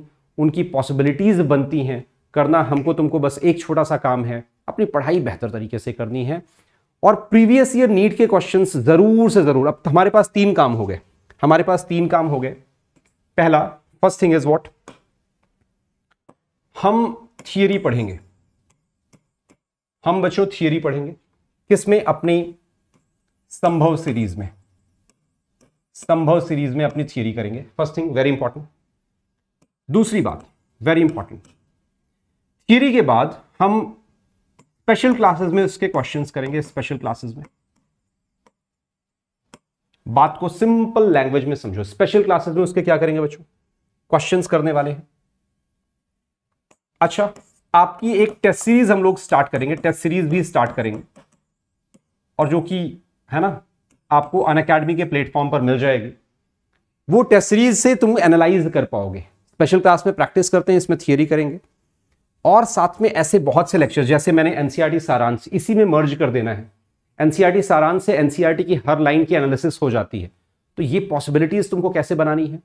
S1: उनकी पॉसिबिलिटीज़ बनती हैं करना हमको तुमको बस एक छोटा सा काम है अपनी पढ़ाई बेहतर तरीके से करनी है और प्रीवियस ईयर नीट के क्वेश्चन जरूर से जरूर अब हमारे पास तीन काम हो गए हमारे पास तीन काम हो गए पहला फर्स्ट थिंग इज वॉट हम थियरी पढ़ेंगे हम बच्चों थियरी पढ़ेंगे किसमें अपनी संभव सीरीज में संभव सीरीज में अपनी थियरी करेंगे फर्स्ट थिंग वेरी इंपॉर्टेंट दूसरी बात वेरी इंपॉर्टेंट थियरी के बाद हम स्पेशल क्लासेस में उसके क्वेश्चंस करेंगे स्पेशल क्लासेस में बात को सिंपल लैंग्वेज में समझो स्पेशल क्लासेस में उसके क्या करेंगे बच्चों क्वेश्चंस करने वाले हैं अच्छा आपकी एक टेस्ट सीरीज हम लोग स्टार्ट करेंगे टेस्ट सीरीज भी स्टार्ट करेंगे और जो कि है ना आपको अन अकेडमी के प्लेटफॉर्म पर मिल जाएगी वो टेस्ट सीरीज से तुम एनालाइज कर पाओगे स्पेशल क्लास में प्रैक्टिस करते हैं इसमें थियोरी करेंगे और साथ में ऐसे बहुत से लेक्चर जैसे मैंने एनसीईआरटी e सारांश इसी में मर्ज कर देना है एनसीईआरटी e सारांश से एनसीईआरटी e की हर लाइन की एनालिसिस हो जाती है तो ये पॉसिबिलिटीज तुमको कैसे बनानी है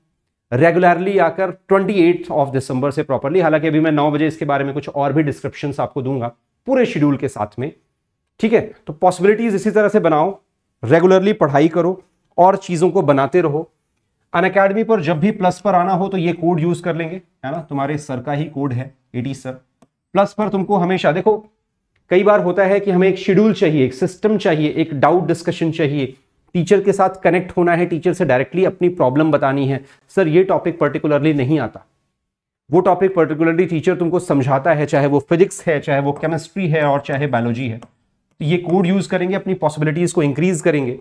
S1: रेगुलरली आकर 28 ऑफ दिसंबर से प्रॉपरली हालांकि अभी मैं 9 बजे इसके बारे में कुछ और भी डिस्क्रिप्शन आपको दूंगा पूरे शेड्यूल के साथ में ठीक है तो पॉसिबिलिटीज इसी तरह से बनाओ रेगुलरली पढ़ाई करो और चीज़ों को बनाते रहो अन पर जब भी प्लस पर आना हो तो ये कोड यूज़ कर लेंगे है ना तुम्हारे सर का ही कोड है एटी सर प्लस पर तुमको हमेशा देखो कई बार होता है कि हमें एक शेड्यूल चाहिए एक सिस्टम चाहिए एक डाउट डिस्कशन चाहिए टीचर के साथ कनेक्ट होना है टीचर से डायरेक्टली अपनी प्रॉब्लम बतानी है सर ये टॉपिक पर्टिकुलरली नहीं आता वो टॉपिक पर्टिकुलरली टीचर तुमको समझाता है चाहे वो फिजिक्स है चाहे वो केमिस्ट्री है और चाहे बायोलॉजी है तो ये कोड यूज करेंगे अपनी पॉसिबिलिटीज को इंक्रीज करेंगे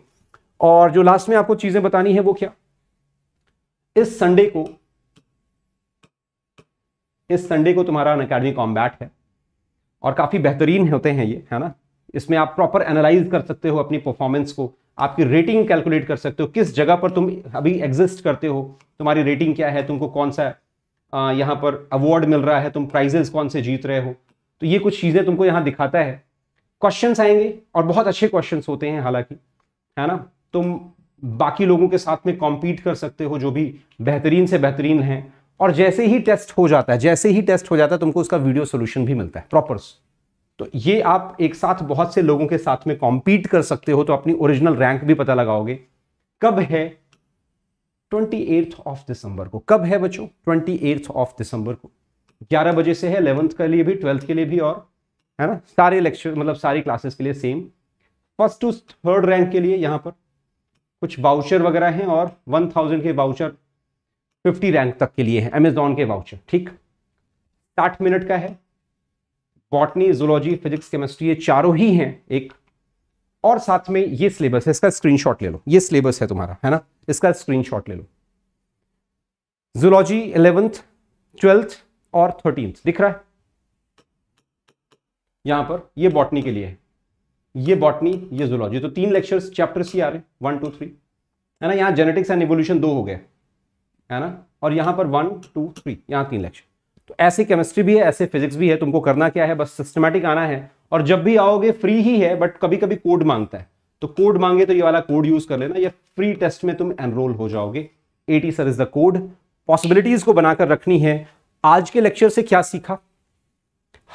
S1: और जो लास्ट में आपको चीजें बतानी है वो क्या इस संडे को इस संडे को तुम्हारा अन अकेडमी कॉम्बैट है और काफ़ी बेहतरीन होते हैं ये है ना इसमें आप प्रॉपर एनालाइज कर सकते हो अपनी परफॉर्मेंस को आपकी रेटिंग कैलकुलेट कर सकते हो किस जगह पर तुम अभी एग्जिस्ट करते हो तुम्हारी रेटिंग क्या है तुमको कौन सा यहाँ पर अवार्ड मिल रहा है तुम प्राइजेस कौन से जीत रहे हो तो ये कुछ चीज़ें तुमको यहाँ दिखाता है क्वेश्चन आएंगे और बहुत अच्छे क्वेश्चन होते हैं हालांकि है ना तुम बाकी लोगों के साथ में कॉम्पीट कर सकते हो जो भी बेहतरीन से बेहतरीन हैं और जैसे ही टेस्ट हो जाता है जैसे ही टेस्ट हो जाता है तुमको उसका वीडियो सोल्यूशन भी मिलता है प्रॉपर तो ये आप एक साथ बहुत से लोगों के साथ में कॉम्पीट कर सकते हो तो अपनी ओरिजिनल रैंक भी पता लगाओगे कब है ट्वेंटी एट्थ ऑफ दिसंबर को कब है बच्चों ट्वेंटी एट्थ ऑफ दिसंबर को ग्यारह बजे से है इलेवंथ के लिए भी ट्वेल्थ के लिए भी और है ना सारे लेक्चर मतलब सारी क्लासेस के लिए same first to third rank के लिए यहाँ पर कुछ बाउचर वगैरह हैं और वन थाउजेंड के बाउचर फिफ्टी रैंक तक के लिए है अमेजोन के वाउचर ठीक साठ मिनट का है बॉटनी जोलॉजी फिजिक्स केमिस्ट्री ये चारों ही हैं एक और साथ में ये सिलेबस है इसका स्क्रीनशॉट ले लो ये सिलेबस है तुम्हारा है ना इसका स्क्रीनशॉट ले लो जुलॉजी इलेवेंथ ट्वेल्थ और थर्टींथ दिख रहा है यहां पर ये बॉटनी के लिए है ये बॉटनी ये जुलॉजी तो तीन लेक्चर्स चैप्टर्स ही आ रहे हैं वन टू थ्री है ना यहां जेनेटिक्स एंड इवोल्यूशन दो हो गए है ना और यहां पर वन टू थ्री यहां तीन लेक्चर तो ऐसे केमिस्ट्री भी है ऐसे फिजिक्स भी है तुमको करना क्या है बस सिस्टमेटिक आना है और जब भी आओगे फ्री ही है बट कभी कभी कोड मांगता है तो कोड मांगे तो ये वाला कोड यूज कर लेना या फ्री टेस्ट में तुम एनरोल हो जाओगे AT sir is the code possibilities को बनाकर रखनी है आज के लेक्चर से क्या सीखा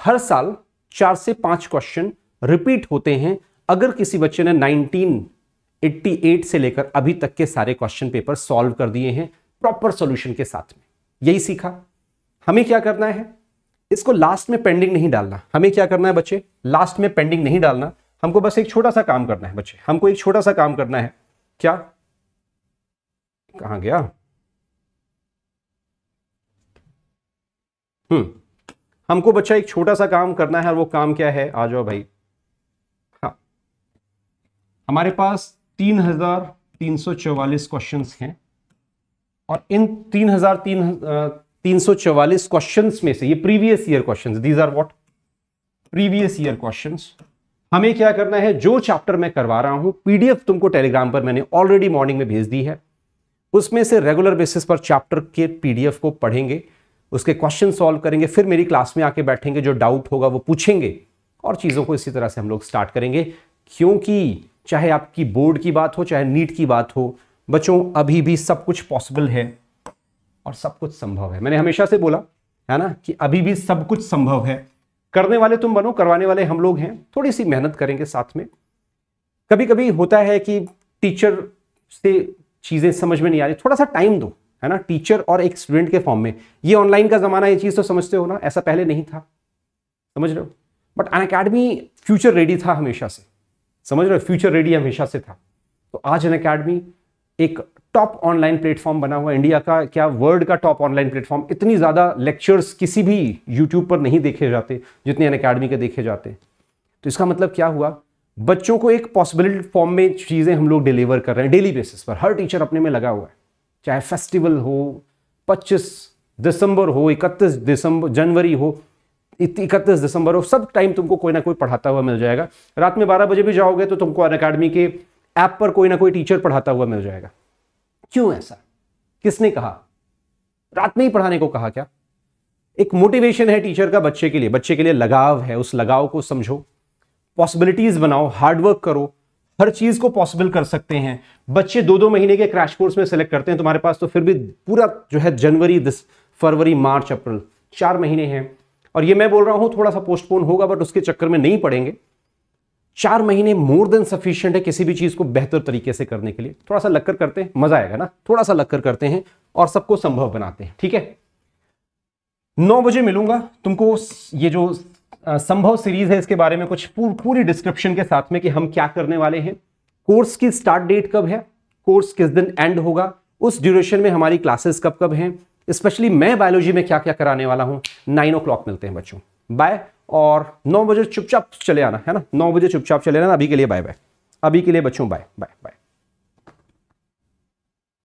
S1: हर साल चार से पांच क्वेश्चन रिपीट होते हैं अगर किसी बच्चे ने 1988 से लेकर अभी तक के सारे क्वेश्चन पेपर सॉल्व कर दिए हैं प्रॉपर सॉल्यूशन के साथ में यही सीखा हमें क्या करना है इसको लास्ट में पेंडिंग नहीं डालना हमें क्या करना है बच्चे लास्ट में पेंडिंग नहीं डालना हमको बस एक छोटा सा काम करना है बच्चे हमको एक छोटा सा काम करना है क्या कहा गया हम्म हमको बच्चा एक छोटा सा काम करना है और वो काम क्या है आ जाओ भाई हाँ हमारे पास तीन हजार तीन सौ चौवालीस क्वेश्चन हैं और इन तीन हजार तीन तीन सौ चवालीस क्वेश्चन में से ये previous year question these are what previous year question हमें क्या करना है जो चैप्टर मैं करवा रहा हूं पीडीएफ तुमको टेलीग्राम पर मैंने ऑलरेडी मॉर्निंग में भेज दी है उसमें से रेगुलर बेसिस पर चैप्टर के पीडीएफ को पढ़ेंगे उसके क्वेश्चन सॉल्व करेंगे फिर मेरी क्लास में आके बैठेंगे जो डाउट होगा वो पूछेंगे और चीज़ों को इसी तरह से हम लोग स्टार्ट करेंगे क्योंकि चाहे आपकी बोर्ड की बात हो चाहे नीट की बात हो बच्चों अभी भी सब कुछ पॉसिबल है और सब कुछ संभव है मैंने हमेशा से बोला है ना कि अभी भी सब कुछ संभव है करने वाले तुम बनो करवाने वाले हम लोग हैं थोड़ी सी मेहनत करेंगे साथ में कभी कभी होता है कि टीचर से चीज़ें समझ में नहीं आ रही थोड़ा सा टाइम दो है ना टीचर और एक स्टूडेंट के फॉर्म में ये ऑनलाइन का ज़माना ये चीज़ तो समझते हो ना ऐसा पहले नहीं था समझ रहे हो but Unacademy future ready था हमेशा से समझ रहे हो फ्यूचर रेडी हमेशा से था तो आज अन अकेडमी एक टॉप ऑनलाइन प्लेटफॉर्म बना हुआ इंडिया का क्या वर्ल्ड का टॉप ऑनलाइन प्लेटफॉर्म इतनी ज़्यादा लेक्चर्स किसी भी यूट्यूब पर नहीं देखे जाते जितने अन अकेडमी के देखे जाते तो इसका मतलब क्या हुआ बच्चों को एक पॉसिबिलिटी फॉर्म में चीज़ें हम लोग डिलीवर कर रहे हैं डेली बेसिस पर हर टीचर अपने में लगा हुआ है चाहे फेस्टिवल हो 25 दिसंबर हो 31 दिसंबर जनवरी हो इकतीस दिसंबर हो सब टाइम तुमको कोई ना कोई पढ़ाता हुआ मिल जाएगा रात में बारह बजे भी जाओगे तो तुमको अन अकेडमी के ऐप पर कोई ना कोई टीचर पढ़ाता हुआ मिल जाएगा क्यों ऐसा किसने कहा रात में ही पढ़ाने को कहा क्या एक मोटिवेशन है टीचर का बच्चे के लिए बच्चे के लिए लगाव है उस लगाव को समझो पॉसिबिलिटीज बनाओ हार्डवर्क करो हर चीज को पॉसिबल कर सकते हैं बच्चे दो दो महीने के क्रैश कोर्स में सेलेक्ट करते हैं तुम्हारे पास तो फिर भी पूरा जो है जनवरी दिस फरवरी मार्च अप्रैल चार महीने हैं और ये मैं बोल रहा हूं थोड़ा सा पोस्टपोन होगा बट उसके चक्कर में नहीं पड़ेंगे चार महीने मोर देन सफिशियंट है किसी भी चीज को बेहतर तरीके से करने के लिए थोड़ा सा लक्कर करते हैं मजा आएगा ना थोड़ा सा लक्कर करते हैं और सबको संभव बनाते हैं ठीक है नौ बजे मिलूंगा तुमको ये जो संभव सीरीज है इसके बारे में कुछ पूर, पूरी डिस्क्रिप्शन के साथ में कि हम क्या करने वाले हैं कोर्स की स्टार्ट डेट कब है कोर्स किस दिन एंड होगा उस ड्यूरेशन में हमारी क्लासेस कब कब हैं स्पेशली मैं बायोलॉजी में क्या क्या कराने वाला हूं नाइन ओ मिलते हैं बच्चों बाय और नौ बजे चुपचाप चले आना है ना नौ बजे चुपचाप चले आना अभी के लिए बाय बाय अभी के लिए बच्चों बाय बाय